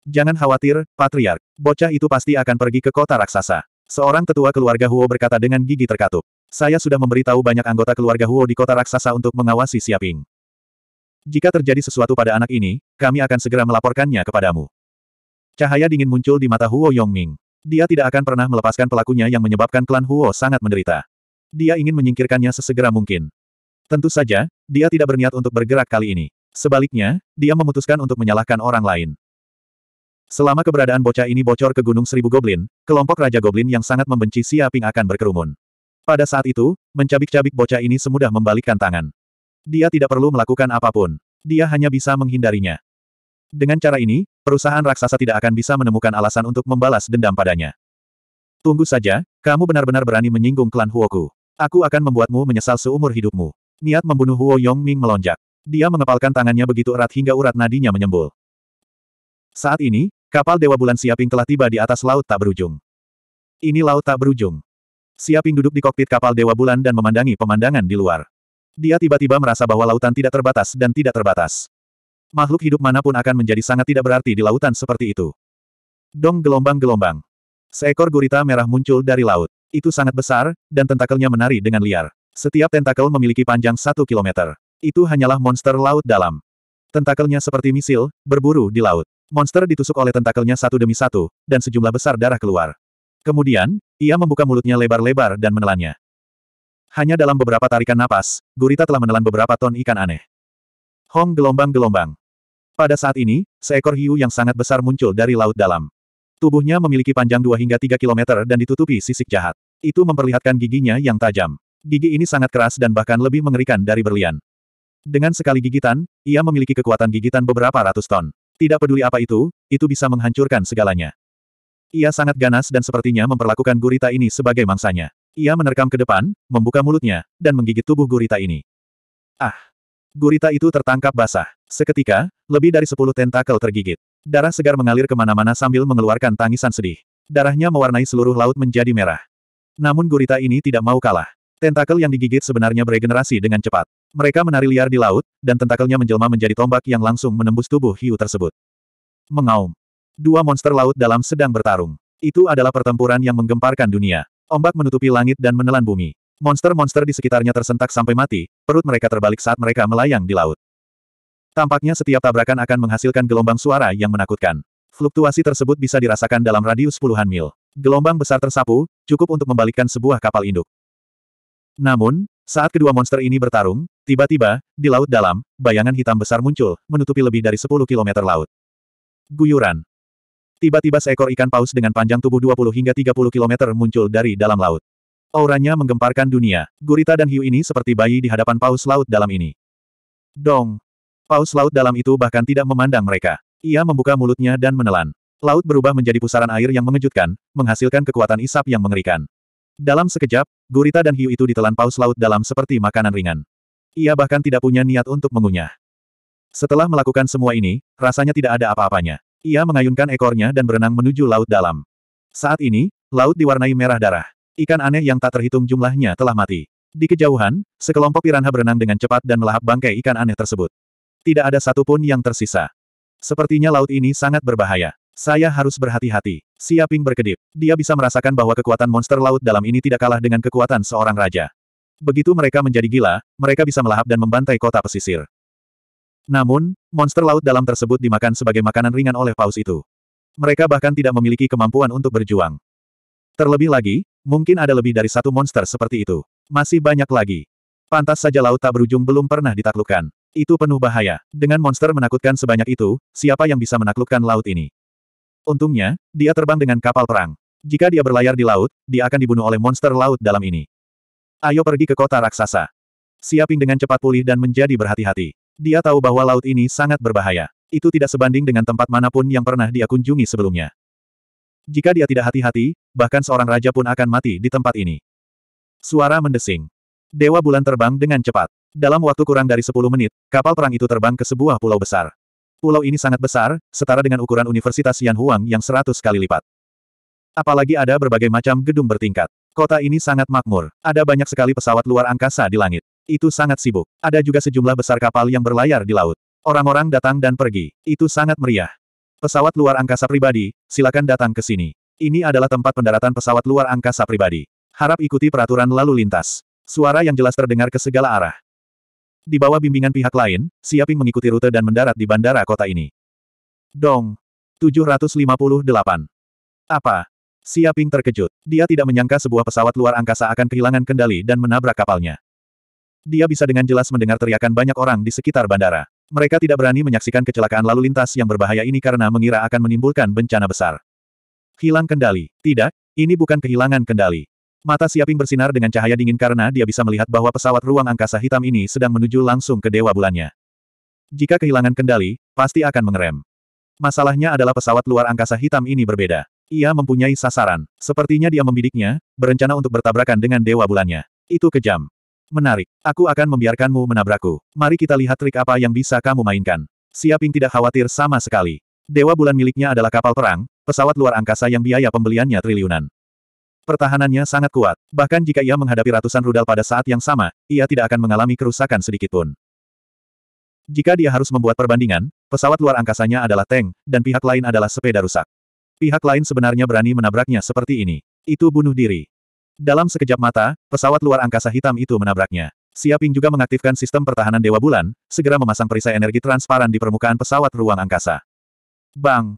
Jangan khawatir, Patriark. Bocah itu pasti akan pergi ke kota raksasa. Seorang tetua keluarga Huo berkata dengan gigi terkatup. Saya sudah memberitahu banyak anggota keluarga Huo di kota raksasa untuk mengawasi Siaping. Jika terjadi sesuatu pada anak ini, kami akan segera melaporkannya kepadamu. Cahaya dingin muncul di mata Huo Yongming. Dia tidak akan pernah melepaskan pelakunya yang menyebabkan klan Huo sangat menderita. Dia ingin menyingkirkannya sesegera mungkin. Tentu saja, dia tidak berniat untuk bergerak kali ini. Sebaliknya, dia memutuskan untuk menyalahkan orang lain. Selama keberadaan bocah ini bocor ke Gunung Seribu Goblin, kelompok Raja Goblin yang sangat membenci Xia Ping akan berkerumun. Pada saat itu, mencabik-cabik bocah ini semudah membalikkan tangan. Dia tidak perlu melakukan apapun. Dia hanya bisa menghindarinya. Dengan cara ini, perusahaan raksasa tidak akan bisa menemukan alasan untuk membalas dendam padanya. Tunggu saja, kamu benar-benar berani menyinggung klan Huoku. Aku akan membuatmu menyesal seumur hidupmu. Niat membunuh Huo Ming melonjak. Dia mengepalkan tangannya begitu erat hingga urat nadinya menyembul. Saat ini, kapal Dewa Bulan Siaping telah tiba di atas laut tak berujung. Ini laut tak berujung. Siaping duduk di kokpit kapal Dewa Bulan dan memandangi pemandangan di luar. Dia tiba-tiba merasa bahwa lautan tidak terbatas dan tidak terbatas. Makhluk hidup manapun akan menjadi sangat tidak berarti di lautan seperti itu. Dong gelombang-gelombang. Seekor gurita merah muncul dari laut. Itu sangat besar, dan tentakelnya menari dengan liar. Setiap tentakel memiliki panjang satu kilometer. Itu hanyalah monster laut dalam. Tentakelnya seperti misil, berburu di laut. Monster ditusuk oleh tentakelnya satu demi satu, dan sejumlah besar darah keluar. Kemudian, ia membuka mulutnya lebar-lebar dan menelannya. Hanya dalam beberapa tarikan napas, gurita telah menelan beberapa ton ikan aneh. Hong gelombang-gelombang. Pada saat ini, seekor hiu yang sangat besar muncul dari laut dalam. Tubuhnya memiliki panjang 2 hingga 3 km dan ditutupi sisik jahat. Itu memperlihatkan giginya yang tajam. Gigi ini sangat keras dan bahkan lebih mengerikan dari berlian. Dengan sekali gigitan, ia memiliki kekuatan gigitan beberapa ratus ton. Tidak peduli apa itu, itu bisa menghancurkan segalanya. Ia sangat ganas dan sepertinya memperlakukan gurita ini sebagai mangsanya. Ia menerkam ke depan, membuka mulutnya, dan menggigit tubuh gurita ini. Ah! Gurita itu tertangkap basah. Seketika, lebih dari sepuluh tentakel tergigit. Darah segar mengalir kemana-mana sambil mengeluarkan tangisan sedih. Darahnya mewarnai seluruh laut menjadi merah. Namun gurita ini tidak mau kalah. Tentakel yang digigit sebenarnya beregenerasi dengan cepat. Mereka menari liar di laut, dan tentakelnya menjelma menjadi tombak yang langsung menembus tubuh hiu tersebut. Mengaum. Dua monster laut dalam sedang bertarung. Itu adalah pertempuran yang menggemparkan dunia. Ombak menutupi langit dan menelan bumi. Monster-monster di sekitarnya tersentak sampai mati, perut mereka terbalik saat mereka melayang di laut. Tampaknya setiap tabrakan akan menghasilkan gelombang suara yang menakutkan. Fluktuasi tersebut bisa dirasakan dalam radius puluhan mil. Gelombang besar tersapu, cukup untuk membalikkan sebuah kapal induk. Namun, saat kedua monster ini bertarung, tiba-tiba, di laut dalam, bayangan hitam besar muncul, menutupi lebih dari 10 km laut. Guyuran. Tiba-tiba seekor ikan paus dengan panjang tubuh 20 hingga 30 km muncul dari dalam laut. Auranya menggemparkan dunia. Gurita dan hiu ini seperti bayi di hadapan paus laut dalam ini. Dong. Paus laut dalam itu bahkan tidak memandang mereka. Ia membuka mulutnya dan menelan. Laut berubah menjadi pusaran air yang mengejutkan, menghasilkan kekuatan isap yang mengerikan. Dalam sekejap, gurita dan hiu itu ditelan paus laut dalam seperti makanan ringan. Ia bahkan tidak punya niat untuk mengunyah. Setelah melakukan semua ini, rasanya tidak ada apa-apanya. Ia mengayunkan ekornya dan berenang menuju laut dalam. Saat ini, laut diwarnai merah darah. Ikan aneh yang tak terhitung jumlahnya telah mati. Di kejauhan, sekelompok piranha berenang dengan cepat dan melahap bangkai ikan aneh tersebut. Tidak ada satupun yang tersisa. Sepertinya laut ini sangat berbahaya. Saya harus berhati-hati. Siaping berkedip. Dia bisa merasakan bahwa kekuatan monster laut dalam ini tidak kalah dengan kekuatan seorang raja. Begitu mereka menjadi gila, mereka bisa melahap dan membantai kota pesisir. Namun, monster laut dalam tersebut dimakan sebagai makanan ringan oleh paus itu. Mereka bahkan tidak memiliki kemampuan untuk berjuang. Terlebih lagi, mungkin ada lebih dari satu monster seperti itu. Masih banyak lagi. Pantas saja laut tak berujung belum pernah ditaklukkan. Itu penuh bahaya. Dengan monster menakutkan sebanyak itu, siapa yang bisa menaklukkan laut ini? Untungnya, dia terbang dengan kapal perang. Jika dia berlayar di laut, dia akan dibunuh oleh monster laut dalam ini. Ayo pergi ke kota raksasa. Siaping dengan cepat pulih dan menjadi berhati-hati. Dia tahu bahwa laut ini sangat berbahaya. Itu tidak sebanding dengan tempat manapun yang pernah dia kunjungi sebelumnya. Jika dia tidak hati-hati, bahkan seorang raja pun akan mati di tempat ini. Suara mendesing. Dewa bulan terbang dengan cepat. Dalam waktu kurang dari 10 menit, kapal perang itu terbang ke sebuah pulau besar. Pulau ini sangat besar, setara dengan ukuran Universitas Yanhuang yang 100 kali lipat. Apalagi ada berbagai macam gedung bertingkat. Kota ini sangat makmur. Ada banyak sekali pesawat luar angkasa di langit. Itu sangat sibuk. Ada juga sejumlah besar kapal yang berlayar di laut. Orang-orang datang dan pergi. Itu sangat meriah. Pesawat luar angkasa pribadi, silakan datang ke sini. Ini adalah tempat pendaratan pesawat luar angkasa pribadi. Harap ikuti peraturan lalu lintas. Suara yang jelas terdengar ke segala arah. Di bawah bimbingan pihak lain, Siaping mengikuti rute dan mendarat di bandara kota ini. Dong! 758. Apa? Siaping terkejut. Dia tidak menyangka sebuah pesawat luar angkasa akan kehilangan kendali dan menabrak kapalnya. Dia bisa dengan jelas mendengar teriakan banyak orang di sekitar bandara. Mereka tidak berani menyaksikan kecelakaan lalu lintas yang berbahaya ini karena mengira akan menimbulkan bencana besar. Hilang kendali. Tidak, ini bukan kehilangan kendali. Mata Siaping bersinar dengan cahaya dingin karena dia bisa melihat bahwa pesawat ruang angkasa hitam ini sedang menuju langsung ke dewa bulannya. Jika kehilangan kendali, pasti akan mengerem. Masalahnya adalah pesawat luar angkasa hitam ini berbeda. Ia mempunyai sasaran. Sepertinya dia membidiknya, berencana untuk bertabrakan dengan dewa bulannya. Itu kejam. Menarik. Aku akan membiarkanmu menabrakku. Mari kita lihat trik apa yang bisa kamu mainkan. Siaping tidak khawatir sama sekali. Dewa bulan miliknya adalah kapal perang, pesawat luar angkasa yang biaya pembeliannya triliunan. Pertahanannya sangat kuat. Bahkan jika ia menghadapi ratusan rudal pada saat yang sama, ia tidak akan mengalami kerusakan sedikitpun. Jika dia harus membuat perbandingan, pesawat luar angkasanya adalah tank, dan pihak lain adalah sepeda rusak. Pihak lain sebenarnya berani menabraknya seperti ini. Itu bunuh diri. Dalam sekejap mata, pesawat luar angkasa hitam itu menabraknya. Siaping juga mengaktifkan sistem pertahanan Dewa Bulan, segera memasang perisai energi transparan di permukaan pesawat ruang angkasa. Bang!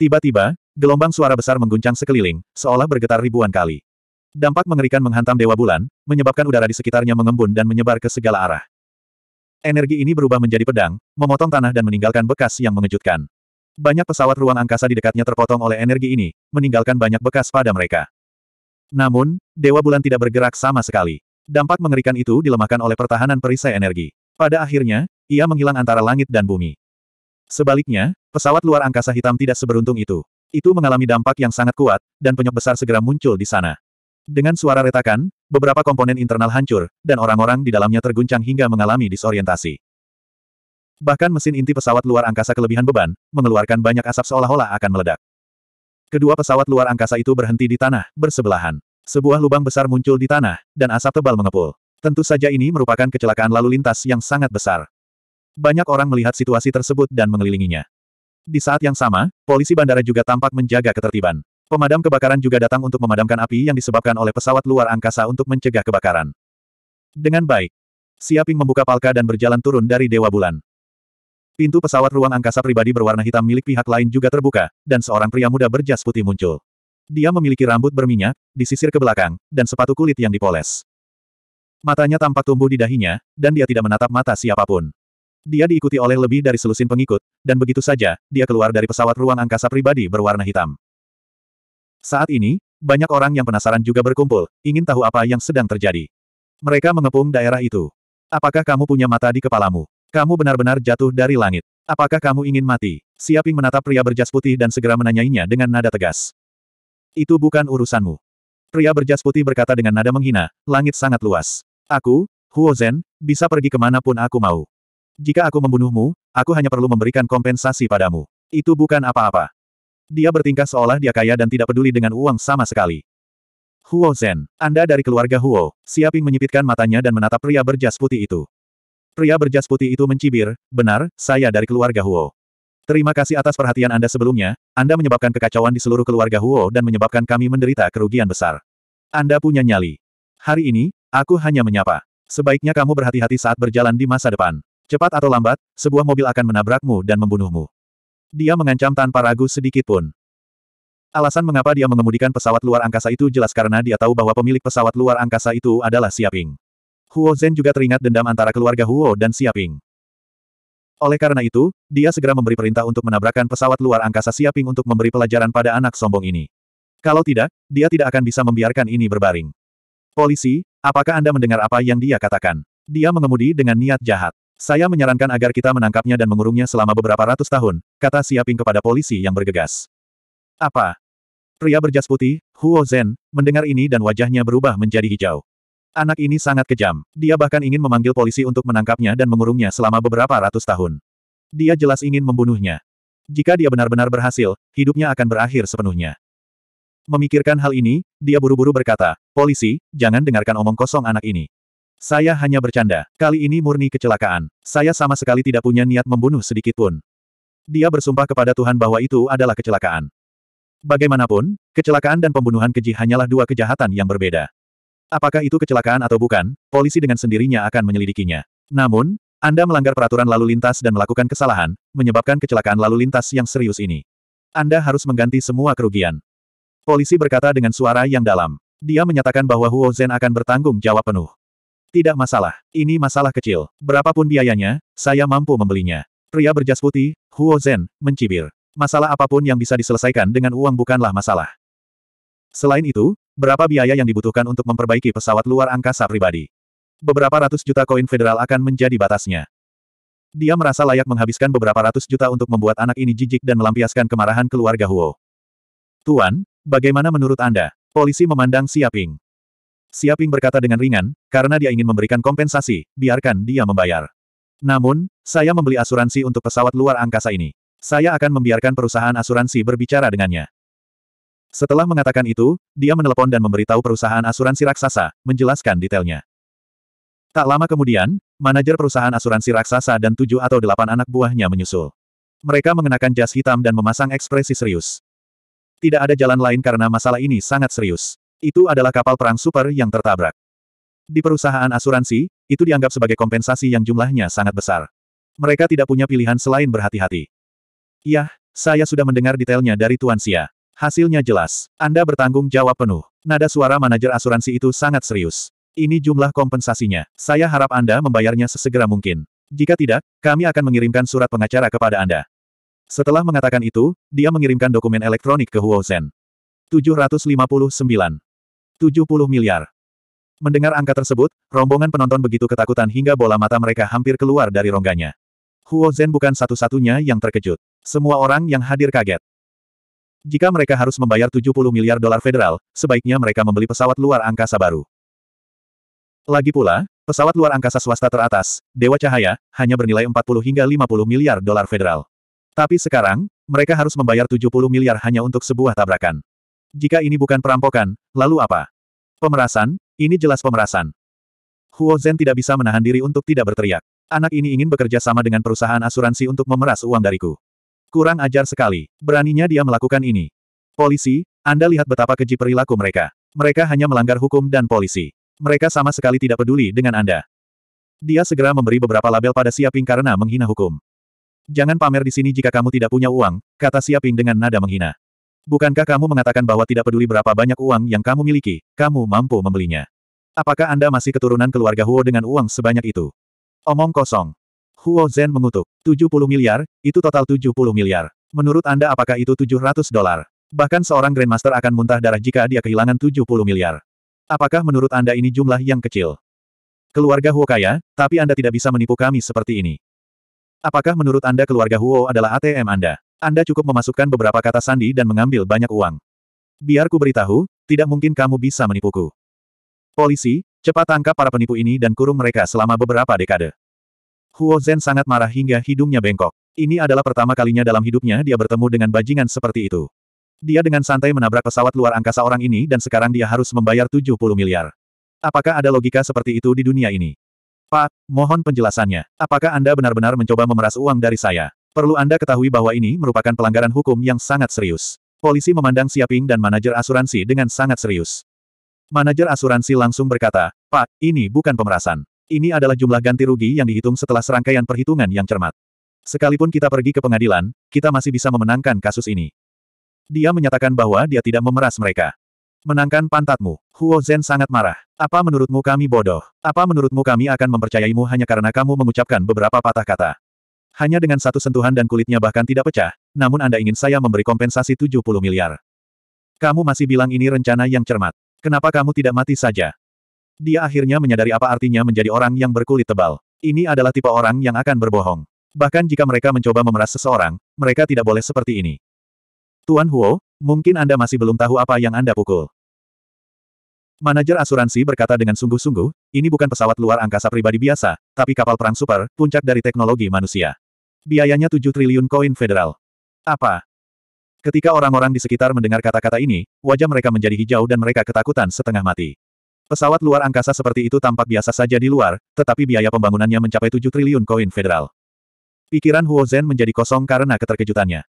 Tiba-tiba, gelombang suara besar mengguncang sekeliling, seolah bergetar ribuan kali. Dampak mengerikan menghantam Dewa Bulan, menyebabkan udara di sekitarnya mengembun dan menyebar ke segala arah. Energi ini berubah menjadi pedang, memotong tanah dan meninggalkan bekas yang mengejutkan. Banyak pesawat ruang angkasa di dekatnya terpotong oleh energi ini, meninggalkan banyak bekas pada mereka. Namun, Dewa Bulan tidak bergerak sama sekali. Dampak mengerikan itu dilemahkan oleh pertahanan perisai energi. Pada akhirnya, ia menghilang antara langit dan bumi. Sebaliknya, pesawat luar angkasa hitam tidak seberuntung itu. Itu mengalami dampak yang sangat kuat, dan penyok besar segera muncul di sana. Dengan suara retakan, beberapa komponen internal hancur, dan orang-orang di dalamnya terguncang hingga mengalami disorientasi. Bahkan mesin inti pesawat luar angkasa kelebihan beban, mengeluarkan banyak asap seolah-olah akan meledak. Kedua pesawat luar angkasa itu berhenti di tanah, bersebelahan. Sebuah lubang besar muncul di tanah, dan asap tebal mengepul. Tentu saja ini merupakan kecelakaan lalu lintas yang sangat besar. Banyak orang melihat situasi tersebut dan mengelilinginya. Di saat yang sama, polisi bandara juga tampak menjaga ketertiban. Pemadam kebakaran juga datang untuk memadamkan api yang disebabkan oleh pesawat luar angkasa untuk mencegah kebakaran. Dengan baik, Siaping membuka palka dan berjalan turun dari Dewa Bulan. Pintu pesawat ruang angkasa pribadi berwarna hitam milik pihak lain juga terbuka, dan seorang pria muda berjas putih muncul. Dia memiliki rambut berminyak, disisir ke belakang, dan sepatu kulit yang dipoles. Matanya tampak tumbuh di dahinya, dan dia tidak menatap mata siapapun. Dia diikuti oleh lebih dari selusin pengikut, dan begitu saja, dia keluar dari pesawat ruang angkasa pribadi berwarna hitam. Saat ini, banyak orang yang penasaran juga berkumpul, ingin tahu apa yang sedang terjadi. Mereka mengepung daerah itu. Apakah kamu punya mata di kepalamu? Kamu benar-benar jatuh dari langit. Apakah kamu ingin mati? Siaping menatap pria berjas putih dan segera menanyainya dengan nada tegas. Itu bukan urusanmu. Pria berjas putih berkata dengan nada menghina, langit sangat luas. Aku, Huo Zhen, bisa pergi kemanapun aku mau. Jika aku membunuhmu, aku hanya perlu memberikan kompensasi padamu. Itu bukan apa-apa. Dia bertingkah seolah dia kaya dan tidak peduli dengan uang sama sekali. Huo Zhen, Anda dari keluarga Huo, Siaping menyipitkan matanya dan menatap pria berjas putih itu. Pria berjas putih itu mencibir, benar, saya dari keluarga Huo. Terima kasih atas perhatian Anda sebelumnya, Anda menyebabkan kekacauan di seluruh keluarga Huo dan menyebabkan kami menderita kerugian besar. Anda punya nyali. Hari ini, aku hanya menyapa. Sebaiknya kamu berhati-hati saat berjalan di masa depan. Cepat atau lambat, sebuah mobil akan menabrakmu dan membunuhmu. Dia mengancam tanpa ragu sedikit pun. Alasan mengapa dia mengemudikan pesawat luar angkasa itu jelas karena dia tahu bahwa pemilik pesawat luar angkasa itu adalah Siaping. Huo Zhen juga teringat dendam antara keluarga Huo dan Siaping. Oleh karena itu, dia segera memberi perintah untuk menabrakkan pesawat luar angkasa Siaping untuk memberi pelajaran pada anak sombong ini. Kalau tidak, dia tidak akan bisa membiarkan ini berbaring. Polisi, apakah Anda mendengar apa yang dia katakan? Dia mengemudi dengan niat jahat. Saya menyarankan agar kita menangkapnya dan mengurungnya selama beberapa ratus tahun, kata Siaping kepada polisi yang bergegas. Apa? Pria berjas putih, Huo Zhen, mendengar ini dan wajahnya berubah menjadi hijau. Anak ini sangat kejam. Dia bahkan ingin memanggil polisi untuk menangkapnya dan mengurungnya selama beberapa ratus tahun. Dia jelas ingin membunuhnya. Jika dia benar-benar berhasil, hidupnya akan berakhir sepenuhnya. Memikirkan hal ini, dia buru-buru berkata, polisi, jangan dengarkan omong kosong anak ini. Saya hanya bercanda. Kali ini murni kecelakaan. Saya sama sekali tidak punya niat membunuh sedikit pun. Dia bersumpah kepada Tuhan bahwa itu adalah kecelakaan. Bagaimanapun, kecelakaan dan pembunuhan keji hanyalah dua kejahatan yang berbeda. Apakah itu kecelakaan atau bukan, polisi dengan sendirinya akan menyelidikinya. Namun, Anda melanggar peraturan lalu lintas dan melakukan kesalahan, menyebabkan kecelakaan lalu lintas yang serius ini. Anda harus mengganti semua kerugian. Polisi berkata dengan suara yang dalam. Dia menyatakan bahwa Huo Zhen akan bertanggung jawab penuh. Tidak masalah, ini masalah kecil. Berapapun biayanya, saya mampu membelinya. Pria berjas putih, Huo Zhen, mencibir. Masalah apapun yang bisa diselesaikan dengan uang bukanlah masalah. Selain itu, berapa biaya yang dibutuhkan untuk memperbaiki pesawat luar angkasa pribadi? Beberapa ratus juta koin federal akan menjadi batasnya. Dia merasa layak menghabiskan beberapa ratus juta untuk membuat anak ini jijik dan melampiaskan kemarahan keluarga Huo. Tuan, bagaimana menurut Anda? Polisi memandang Siaping. Siaping berkata dengan ringan, karena dia ingin memberikan kompensasi, biarkan dia membayar. Namun, saya membeli asuransi untuk pesawat luar angkasa ini. Saya akan membiarkan perusahaan asuransi berbicara dengannya. Setelah mengatakan itu, dia menelepon dan memberitahu perusahaan asuransi raksasa, menjelaskan detailnya. Tak lama kemudian, manajer perusahaan asuransi raksasa dan tujuh atau delapan anak buahnya menyusul. Mereka mengenakan jas hitam dan memasang ekspresi serius. Tidak ada jalan lain karena masalah ini sangat serius. Itu adalah kapal perang super yang tertabrak. Di perusahaan asuransi, itu dianggap sebagai kompensasi yang jumlahnya sangat besar. Mereka tidak punya pilihan selain berhati-hati. Yah, saya sudah mendengar detailnya dari Tuan Sia. Hasilnya jelas. Anda bertanggung jawab penuh. Nada suara manajer asuransi itu sangat serius. Ini jumlah kompensasinya. Saya harap Anda membayarnya sesegera mungkin. Jika tidak, kami akan mengirimkan surat pengacara kepada Anda. Setelah mengatakan itu, dia mengirimkan dokumen elektronik ke Huo Zhen. 759. 70 miliar. Mendengar angka tersebut, rombongan penonton begitu ketakutan hingga bola mata mereka hampir keluar dari rongganya. Huo Zhen bukan satu-satunya yang terkejut. Semua orang yang hadir kaget. Jika mereka harus membayar 70 miliar dolar federal, sebaiknya mereka membeli pesawat luar angkasa baru. Lagi pula, pesawat luar angkasa swasta teratas, Dewa Cahaya, hanya bernilai 40 hingga 50 miliar dolar federal. Tapi sekarang, mereka harus membayar 70 miliar hanya untuk sebuah tabrakan. Jika ini bukan perampokan, lalu apa? Pemerasan, ini jelas pemerasan. Huo Zhen tidak bisa menahan diri untuk tidak berteriak. Anak ini ingin bekerja sama dengan perusahaan asuransi untuk memeras uang dariku. Kurang ajar sekali. Beraninya dia melakukan ini. Polisi, Anda lihat betapa keji perilaku mereka. Mereka hanya melanggar hukum dan polisi. Mereka sama sekali tidak peduli dengan Anda. Dia segera memberi beberapa label pada Siaping karena menghina hukum. Jangan pamer di sini jika kamu tidak punya uang, kata Siaping dengan nada menghina. Bukankah kamu mengatakan bahwa tidak peduli berapa banyak uang yang kamu miliki, kamu mampu membelinya? Apakah Anda masih keturunan keluarga Huo dengan uang sebanyak itu? Omong kosong. Huo Zhen mengutuk. 70 miliar, itu total 70 miliar. Menurut Anda apakah itu 700 dolar? Bahkan seorang Grandmaster akan muntah darah jika dia kehilangan 70 miliar. Apakah menurut Anda ini jumlah yang kecil? Keluarga Huo kaya, tapi Anda tidak bisa menipu kami seperti ini. Apakah menurut Anda keluarga Huo adalah ATM Anda? Anda cukup memasukkan beberapa kata sandi dan mengambil banyak uang. Biar ku beritahu, tidak mungkin kamu bisa menipuku. Polisi, cepat tangkap para penipu ini dan kurung mereka selama beberapa dekade. Huo Zhen sangat marah hingga hidungnya bengkok. Ini adalah pertama kalinya dalam hidupnya dia bertemu dengan bajingan seperti itu. Dia dengan santai menabrak pesawat luar angkasa orang ini dan sekarang dia harus membayar 70 miliar. Apakah ada logika seperti itu di dunia ini? Pak, mohon penjelasannya. Apakah Anda benar-benar mencoba memeras uang dari saya? Perlu Anda ketahui bahwa ini merupakan pelanggaran hukum yang sangat serius. Polisi memandang Siaping dan manajer asuransi dengan sangat serius. Manajer asuransi langsung berkata, Pak, ini bukan pemerasan. Ini adalah jumlah ganti rugi yang dihitung setelah serangkaian perhitungan yang cermat. Sekalipun kita pergi ke pengadilan, kita masih bisa memenangkan kasus ini. Dia menyatakan bahwa dia tidak memeras mereka. Menangkan pantatmu. Huo Zhen sangat marah. Apa menurutmu kami bodoh? Apa menurutmu kami akan mempercayaimu hanya karena kamu mengucapkan beberapa patah kata? Hanya dengan satu sentuhan dan kulitnya bahkan tidak pecah, namun Anda ingin saya memberi kompensasi 70 miliar. Kamu masih bilang ini rencana yang cermat. Kenapa kamu tidak mati saja? Dia akhirnya menyadari apa artinya menjadi orang yang berkulit tebal. Ini adalah tipe orang yang akan berbohong. Bahkan jika mereka mencoba memeras seseorang, mereka tidak boleh seperti ini. Tuan Huo, mungkin Anda masih belum tahu apa yang Anda pukul. Manajer asuransi berkata dengan sungguh-sungguh, ini bukan pesawat luar angkasa pribadi biasa, tapi kapal perang super, puncak dari teknologi manusia. Biayanya 7 triliun koin federal. Apa? Ketika orang-orang di sekitar mendengar kata-kata ini, wajah mereka menjadi hijau dan mereka ketakutan setengah mati. Pesawat luar angkasa seperti itu tampak biasa saja di luar, tetapi biaya pembangunannya mencapai 7 triliun koin federal. Pikiran Huo Zhen menjadi kosong karena keterkejutannya.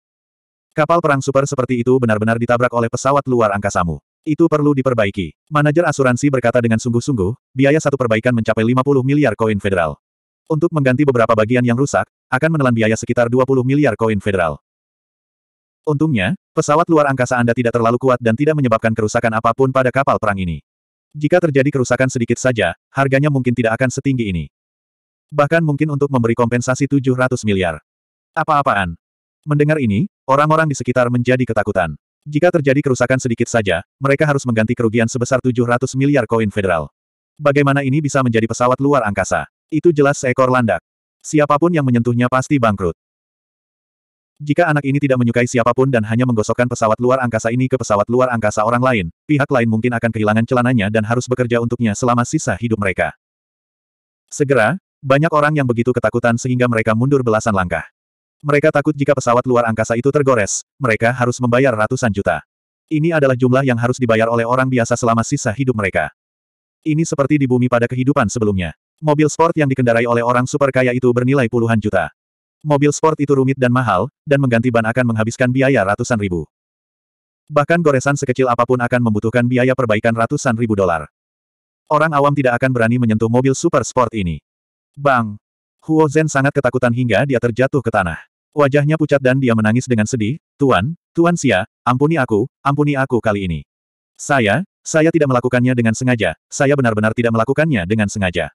Kapal perang super seperti itu benar-benar ditabrak oleh pesawat luar angkasamu. Itu perlu diperbaiki. Manajer asuransi berkata dengan sungguh-sungguh, biaya satu perbaikan mencapai 50 miliar koin federal. Untuk mengganti beberapa bagian yang rusak, akan menelan biaya sekitar 20 miliar koin federal. Untungnya, pesawat luar angkasa Anda tidak terlalu kuat dan tidak menyebabkan kerusakan apapun pada kapal perang ini. Jika terjadi kerusakan sedikit saja, harganya mungkin tidak akan setinggi ini. Bahkan mungkin untuk memberi kompensasi 700 miliar. Apa-apaan? Mendengar ini, orang-orang di sekitar menjadi ketakutan. Jika terjadi kerusakan sedikit saja, mereka harus mengganti kerugian sebesar 700 miliar koin federal. Bagaimana ini bisa menjadi pesawat luar angkasa? Itu jelas seekor landak. Siapapun yang menyentuhnya pasti bangkrut. Jika anak ini tidak menyukai siapapun dan hanya menggosokkan pesawat luar angkasa ini ke pesawat luar angkasa orang lain, pihak lain mungkin akan kehilangan celananya dan harus bekerja untuknya selama sisa hidup mereka. Segera, banyak orang yang begitu ketakutan sehingga mereka mundur belasan langkah. Mereka takut jika pesawat luar angkasa itu tergores, mereka harus membayar ratusan juta. Ini adalah jumlah yang harus dibayar oleh orang biasa selama sisa hidup mereka. Ini seperti di bumi pada kehidupan sebelumnya. Mobil sport yang dikendarai oleh orang super kaya itu bernilai puluhan juta. Mobil sport itu rumit dan mahal, dan mengganti ban akan menghabiskan biaya ratusan ribu. Bahkan goresan sekecil apapun akan membutuhkan biaya perbaikan ratusan ribu dolar. Orang awam tidak akan berani menyentuh mobil super sport ini. Bang! Huo Zhen sangat ketakutan hingga dia terjatuh ke tanah. Wajahnya pucat dan dia menangis dengan sedih, Tuan, Tuan Xia, ampuni aku, ampuni aku kali ini. Saya, saya tidak melakukannya dengan sengaja, saya benar-benar tidak melakukannya dengan sengaja.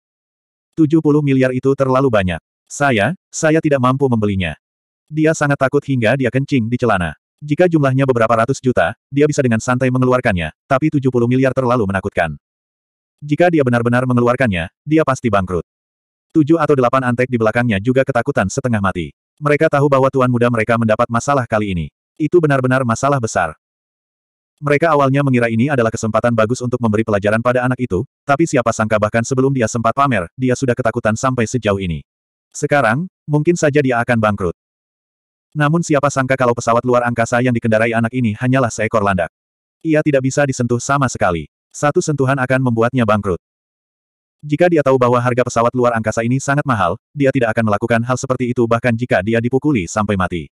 70 miliar itu terlalu banyak. Saya, saya tidak mampu membelinya. Dia sangat takut hingga dia kencing di celana. Jika jumlahnya beberapa ratus juta, dia bisa dengan santai mengeluarkannya, tapi 70 miliar terlalu menakutkan. Jika dia benar-benar mengeluarkannya, dia pasti bangkrut. Tujuh atau delapan antek di belakangnya juga ketakutan setengah mati. Mereka tahu bahwa tuan muda mereka mendapat masalah kali ini. Itu benar-benar masalah besar. Mereka awalnya mengira ini adalah kesempatan bagus untuk memberi pelajaran pada anak itu, tapi siapa sangka bahkan sebelum dia sempat pamer, dia sudah ketakutan sampai sejauh ini. Sekarang, mungkin saja dia akan bangkrut. Namun siapa sangka kalau pesawat luar angkasa yang dikendarai anak ini hanyalah seekor landak. Ia tidak bisa disentuh sama sekali. Satu sentuhan akan membuatnya bangkrut. Jika dia tahu bahwa harga pesawat luar angkasa ini sangat mahal, dia tidak akan melakukan hal seperti itu bahkan jika dia dipukuli sampai mati.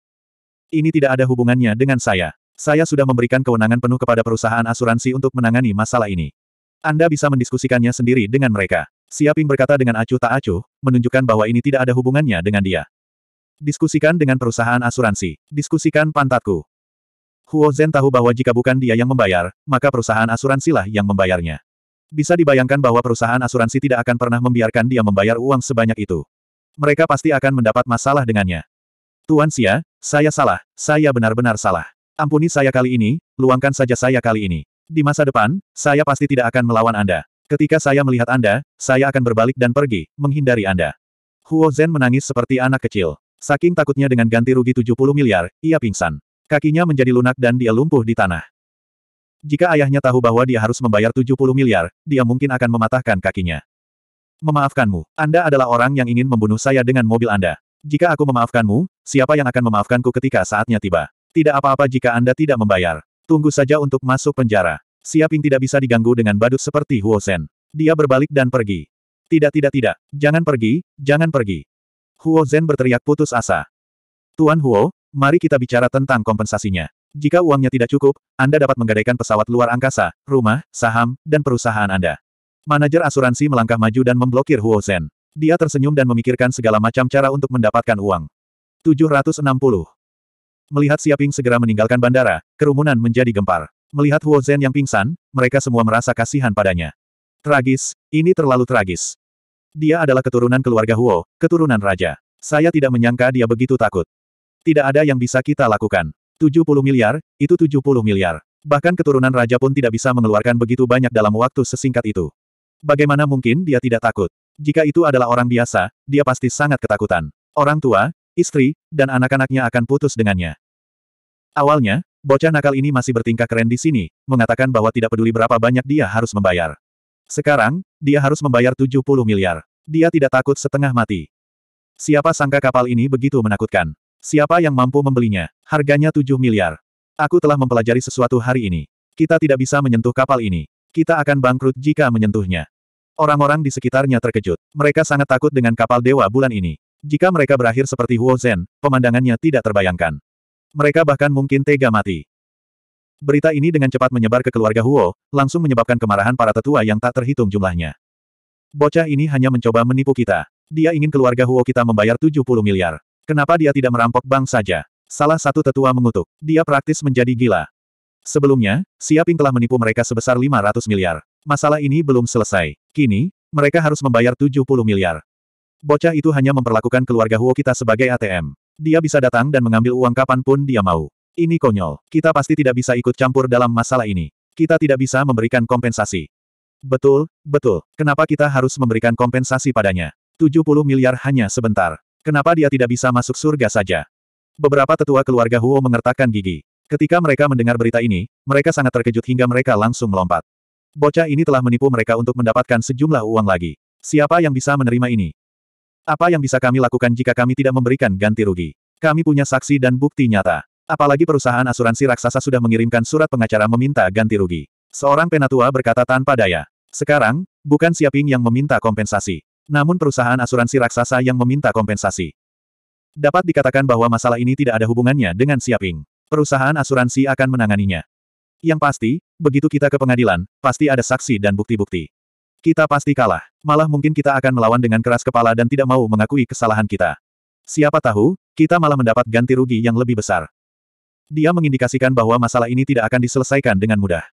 Ini tidak ada hubungannya dengan saya. Saya sudah memberikan kewenangan penuh kepada perusahaan asuransi untuk menangani masalah ini. Anda bisa mendiskusikannya sendiri dengan mereka. Siaping berkata dengan acuh tak acuh, menunjukkan bahwa ini tidak ada hubungannya dengan dia. Diskusikan dengan perusahaan asuransi. Diskusikan pantatku. Huo Zhen tahu bahwa jika bukan dia yang membayar, maka perusahaan asuransilah yang membayarnya. Bisa dibayangkan bahwa perusahaan asuransi tidak akan pernah membiarkan dia membayar uang sebanyak itu. Mereka pasti akan mendapat masalah dengannya. Tuan Sia, saya salah, saya benar-benar salah. Ampuni saya kali ini, luangkan saja saya kali ini. Di masa depan, saya pasti tidak akan melawan Anda. Ketika saya melihat Anda, saya akan berbalik dan pergi, menghindari Anda. Huo Zhen menangis seperti anak kecil. Saking takutnya dengan ganti rugi 70 miliar, ia pingsan. Kakinya menjadi lunak dan dia lumpuh di tanah. Jika ayahnya tahu bahwa dia harus membayar 70 miliar, dia mungkin akan mematahkan kakinya. Memaafkanmu, Anda adalah orang yang ingin membunuh saya dengan mobil Anda. Jika aku memaafkanmu, siapa yang akan memaafkanku ketika saatnya tiba? Tidak apa-apa jika Anda tidak membayar. Tunggu saja untuk masuk penjara. Siaping tidak bisa diganggu dengan badut seperti Huo Zhen. Dia berbalik dan pergi. Tidak tidak tidak, jangan pergi, jangan pergi. Huo Zhen berteriak putus asa. Tuan Huo, mari kita bicara tentang kompensasinya. Jika uangnya tidak cukup, Anda dapat menggadaikan pesawat luar angkasa, rumah, saham, dan perusahaan Anda. Manajer asuransi melangkah maju dan memblokir Huo Zhen. Dia tersenyum dan memikirkan segala macam cara untuk mendapatkan uang. 760. Melihat Siaping segera meninggalkan bandara, kerumunan menjadi gempar. Melihat Huo Zhen yang pingsan, mereka semua merasa kasihan padanya. Tragis, ini terlalu tragis. Dia adalah keturunan keluarga Huo, keturunan raja. Saya tidak menyangka dia begitu takut. Tidak ada yang bisa kita lakukan. 70 miliar, itu 70 miliar. Bahkan keturunan raja pun tidak bisa mengeluarkan begitu banyak dalam waktu sesingkat itu. Bagaimana mungkin dia tidak takut? Jika itu adalah orang biasa, dia pasti sangat ketakutan. Orang tua, istri, dan anak-anaknya akan putus dengannya. Awalnya, bocah nakal ini masih bertingkah keren di sini, mengatakan bahwa tidak peduli berapa banyak dia harus membayar. Sekarang, dia harus membayar 70 miliar. Dia tidak takut setengah mati. Siapa sangka kapal ini begitu menakutkan? Siapa yang mampu membelinya? Harganya 7 miliar. Aku telah mempelajari sesuatu hari ini. Kita tidak bisa menyentuh kapal ini. Kita akan bangkrut jika menyentuhnya. Orang-orang di sekitarnya terkejut. Mereka sangat takut dengan kapal dewa bulan ini. Jika mereka berakhir seperti Huo Zhen, pemandangannya tidak terbayangkan. Mereka bahkan mungkin tega mati. Berita ini dengan cepat menyebar ke keluarga Huo, langsung menyebabkan kemarahan para tetua yang tak terhitung jumlahnya. Bocah ini hanya mencoba menipu kita. Dia ingin keluarga Huo kita membayar 70 miliar. Kenapa dia tidak merampok bank saja? Salah satu tetua mengutuk. Dia praktis menjadi gila. Sebelumnya, Siaping telah menipu mereka sebesar 500 miliar. Masalah ini belum selesai. Kini, mereka harus membayar 70 miliar. Bocah itu hanya memperlakukan keluarga Huo kita sebagai ATM. Dia bisa datang dan mengambil uang kapan pun dia mau. Ini konyol. Kita pasti tidak bisa ikut campur dalam masalah ini. Kita tidak bisa memberikan kompensasi. Betul, betul. Kenapa kita harus memberikan kompensasi padanya? 70 miliar hanya sebentar. Kenapa dia tidak bisa masuk surga saja? Beberapa tetua keluarga Huo mengertakkan gigi. Ketika mereka mendengar berita ini, mereka sangat terkejut hingga mereka langsung melompat. Bocah ini telah menipu mereka untuk mendapatkan sejumlah uang lagi. Siapa yang bisa menerima ini? Apa yang bisa kami lakukan jika kami tidak memberikan ganti rugi? Kami punya saksi dan bukti nyata. Apalagi perusahaan asuransi raksasa sudah mengirimkan surat pengacara meminta ganti rugi. Seorang penatua berkata tanpa daya. Sekarang, bukan Siaping yang meminta kompensasi. Namun perusahaan asuransi raksasa yang meminta kompensasi. Dapat dikatakan bahwa masalah ini tidak ada hubungannya dengan Siaping. Perusahaan asuransi akan menanganinya. Yang pasti, begitu kita ke pengadilan, pasti ada saksi dan bukti-bukti. Kita pasti kalah. Malah mungkin kita akan melawan dengan keras kepala dan tidak mau mengakui kesalahan kita. Siapa tahu, kita malah mendapat ganti rugi yang lebih besar. Dia mengindikasikan bahwa masalah ini tidak akan diselesaikan dengan mudah.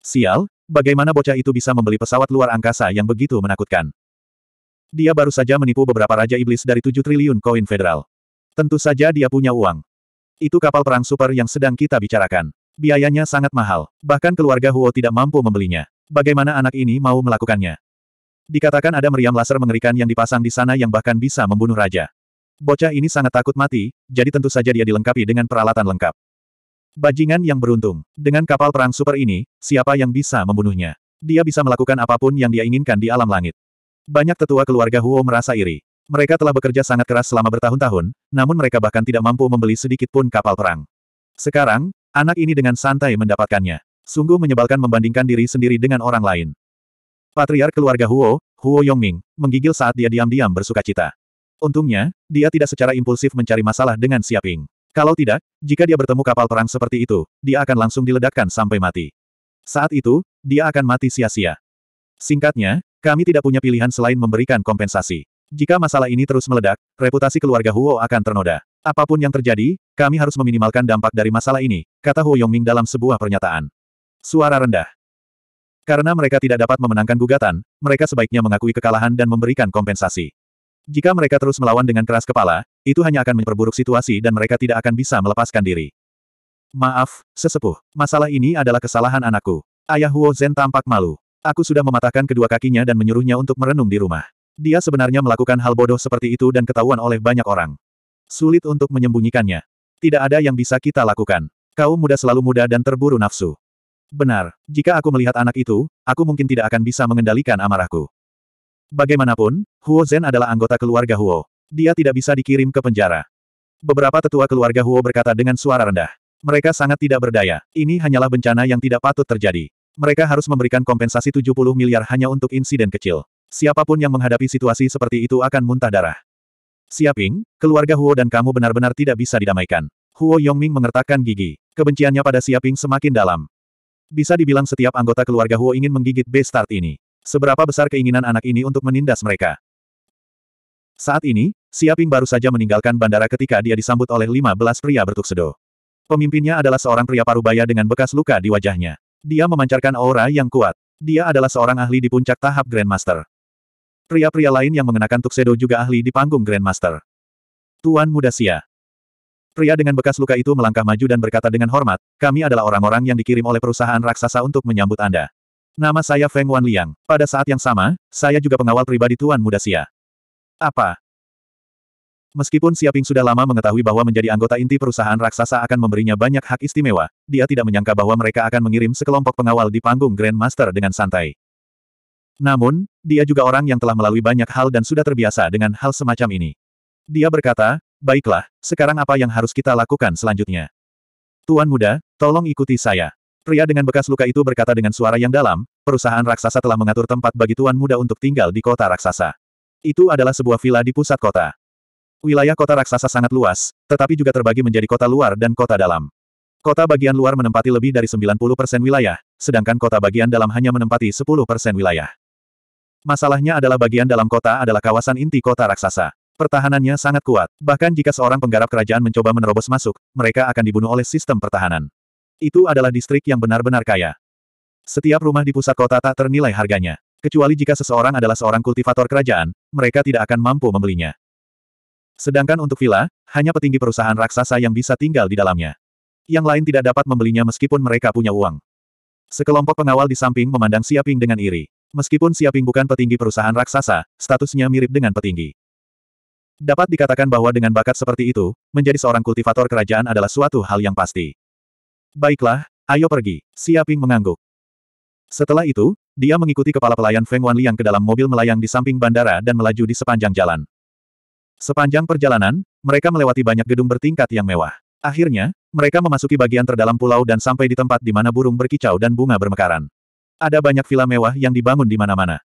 Sial, bagaimana bocah itu bisa membeli pesawat luar angkasa yang begitu menakutkan? Dia baru saja menipu beberapa Raja Iblis dari 7 triliun koin federal. Tentu saja dia punya uang. Itu kapal perang super yang sedang kita bicarakan. Biayanya sangat mahal, bahkan keluarga Huo tidak mampu membelinya. Bagaimana anak ini mau melakukannya? Dikatakan ada meriam laser mengerikan yang dipasang di sana yang bahkan bisa membunuh raja. Bocah ini sangat takut mati, jadi tentu saja dia dilengkapi dengan peralatan lengkap. Bajingan yang beruntung. Dengan kapal perang super ini, siapa yang bisa membunuhnya? Dia bisa melakukan apapun yang dia inginkan di alam langit. Banyak tetua keluarga Huo merasa iri. Mereka telah bekerja sangat keras selama bertahun-tahun, namun mereka bahkan tidak mampu membeli sedikit pun kapal perang. Sekarang, anak ini dengan santai mendapatkannya. Sungguh menyebalkan membandingkan diri sendiri dengan orang lain. Patriark keluarga Huo, Huo Yongming, menggigil saat dia diam-diam bersuka cita. Untungnya, dia tidak secara impulsif mencari masalah dengan Siaping. Kalau tidak, jika dia bertemu kapal perang seperti itu, dia akan langsung diledakkan sampai mati. Saat itu, dia akan mati sia-sia. Singkatnya, kami tidak punya pilihan selain memberikan kompensasi. Jika masalah ini terus meledak, reputasi keluarga Huo akan ternoda. Apapun yang terjadi, kami harus meminimalkan dampak dari masalah ini, kata Huo Yongming dalam sebuah pernyataan. Suara rendah. Karena mereka tidak dapat memenangkan gugatan, mereka sebaiknya mengakui kekalahan dan memberikan kompensasi. Jika mereka terus melawan dengan keras kepala, itu hanya akan memperburuk situasi dan mereka tidak akan bisa melepaskan diri. Maaf, sesepuh, masalah ini adalah kesalahan anakku. Ayah Huo Zhen tampak malu. Aku sudah mematahkan kedua kakinya dan menyuruhnya untuk merenung di rumah. Dia sebenarnya melakukan hal bodoh seperti itu dan ketahuan oleh banyak orang. Sulit untuk menyembunyikannya. Tidak ada yang bisa kita lakukan. Kau muda selalu muda dan terburu nafsu. Benar, jika aku melihat anak itu, aku mungkin tidak akan bisa mengendalikan amarahku. Bagaimanapun, Huo Zhen adalah anggota keluarga Huo. Dia tidak bisa dikirim ke penjara. Beberapa tetua keluarga Huo berkata dengan suara rendah. Mereka sangat tidak berdaya. Ini hanyalah bencana yang tidak patut terjadi. Mereka harus memberikan kompensasi 70 miliar hanya untuk insiden kecil. Siapapun yang menghadapi situasi seperti itu akan muntah darah. Siaping, keluarga Huo dan kamu benar-benar tidak bisa didamaikan. Huo Yongming mengertakkan gigi. Kebenciannya pada Siaping semakin dalam. Bisa dibilang setiap anggota keluarga Huo ingin menggigit B-Start ini. Seberapa besar keinginan anak ini untuk menindas mereka? Saat ini, Siaping baru saja meninggalkan bandara ketika dia disambut oleh 15 pria bertuksedo. Pemimpinnya adalah seorang pria parubaya dengan bekas luka di wajahnya. Dia memancarkan aura yang kuat. Dia adalah seorang ahli di puncak tahap Grandmaster. Pria-pria lain yang mengenakan tuksedo juga ahli di panggung Grandmaster. Tuan Muda Sia, Pria dengan bekas luka itu melangkah maju dan berkata dengan hormat, kami adalah orang-orang yang dikirim oleh perusahaan raksasa untuk menyambut Anda. Nama saya Feng Wan Liang. Pada saat yang sama, saya juga pengawal pribadi Tuan Muda Sia. Apa? Meskipun Siaping sudah lama mengetahui bahwa menjadi anggota inti perusahaan raksasa akan memberinya banyak hak istimewa, dia tidak menyangka bahwa mereka akan mengirim sekelompok pengawal di panggung Grandmaster dengan santai. Namun, dia juga orang yang telah melalui banyak hal dan sudah terbiasa dengan hal semacam ini. Dia berkata, Baiklah, sekarang apa yang harus kita lakukan selanjutnya? Tuan muda, tolong ikuti saya. Pria dengan bekas luka itu berkata dengan suara yang dalam, perusahaan raksasa telah mengatur tempat bagi tuan muda untuk tinggal di kota raksasa. Itu adalah sebuah villa di pusat kota. Wilayah kota raksasa sangat luas, tetapi juga terbagi menjadi kota luar dan kota dalam. Kota bagian luar menempati lebih dari 90% wilayah, sedangkan kota bagian dalam hanya menempati 10% wilayah. Masalahnya adalah bagian dalam kota adalah kawasan inti kota raksasa. Pertahanannya sangat kuat. Bahkan jika seorang penggarap kerajaan mencoba menerobos masuk, mereka akan dibunuh oleh sistem pertahanan. Itu adalah distrik yang benar-benar kaya. Setiap rumah di pusat kota tak ternilai harganya. Kecuali jika seseorang adalah seorang kultivator kerajaan, mereka tidak akan mampu membelinya. Sedangkan untuk villa, hanya petinggi perusahaan raksasa yang bisa tinggal di dalamnya. Yang lain tidak dapat membelinya meskipun mereka punya uang. Sekelompok pengawal di samping memandang Siaping dengan iri. Meskipun Siaping bukan petinggi perusahaan raksasa, statusnya mirip dengan petinggi. Dapat dikatakan bahwa dengan bakat seperti itu, menjadi seorang kultivator kerajaan adalah suatu hal yang pasti. Baiklah, ayo pergi. Siaping mengangguk. Setelah itu, dia mengikuti kepala pelayan Feng Wanliang ke dalam mobil melayang di samping bandara dan melaju di sepanjang jalan. Sepanjang perjalanan, mereka melewati banyak gedung bertingkat yang mewah. Akhirnya, mereka memasuki bagian terdalam pulau dan sampai di tempat di mana burung berkicau dan bunga bermekaran. Ada banyak villa mewah yang dibangun di mana-mana.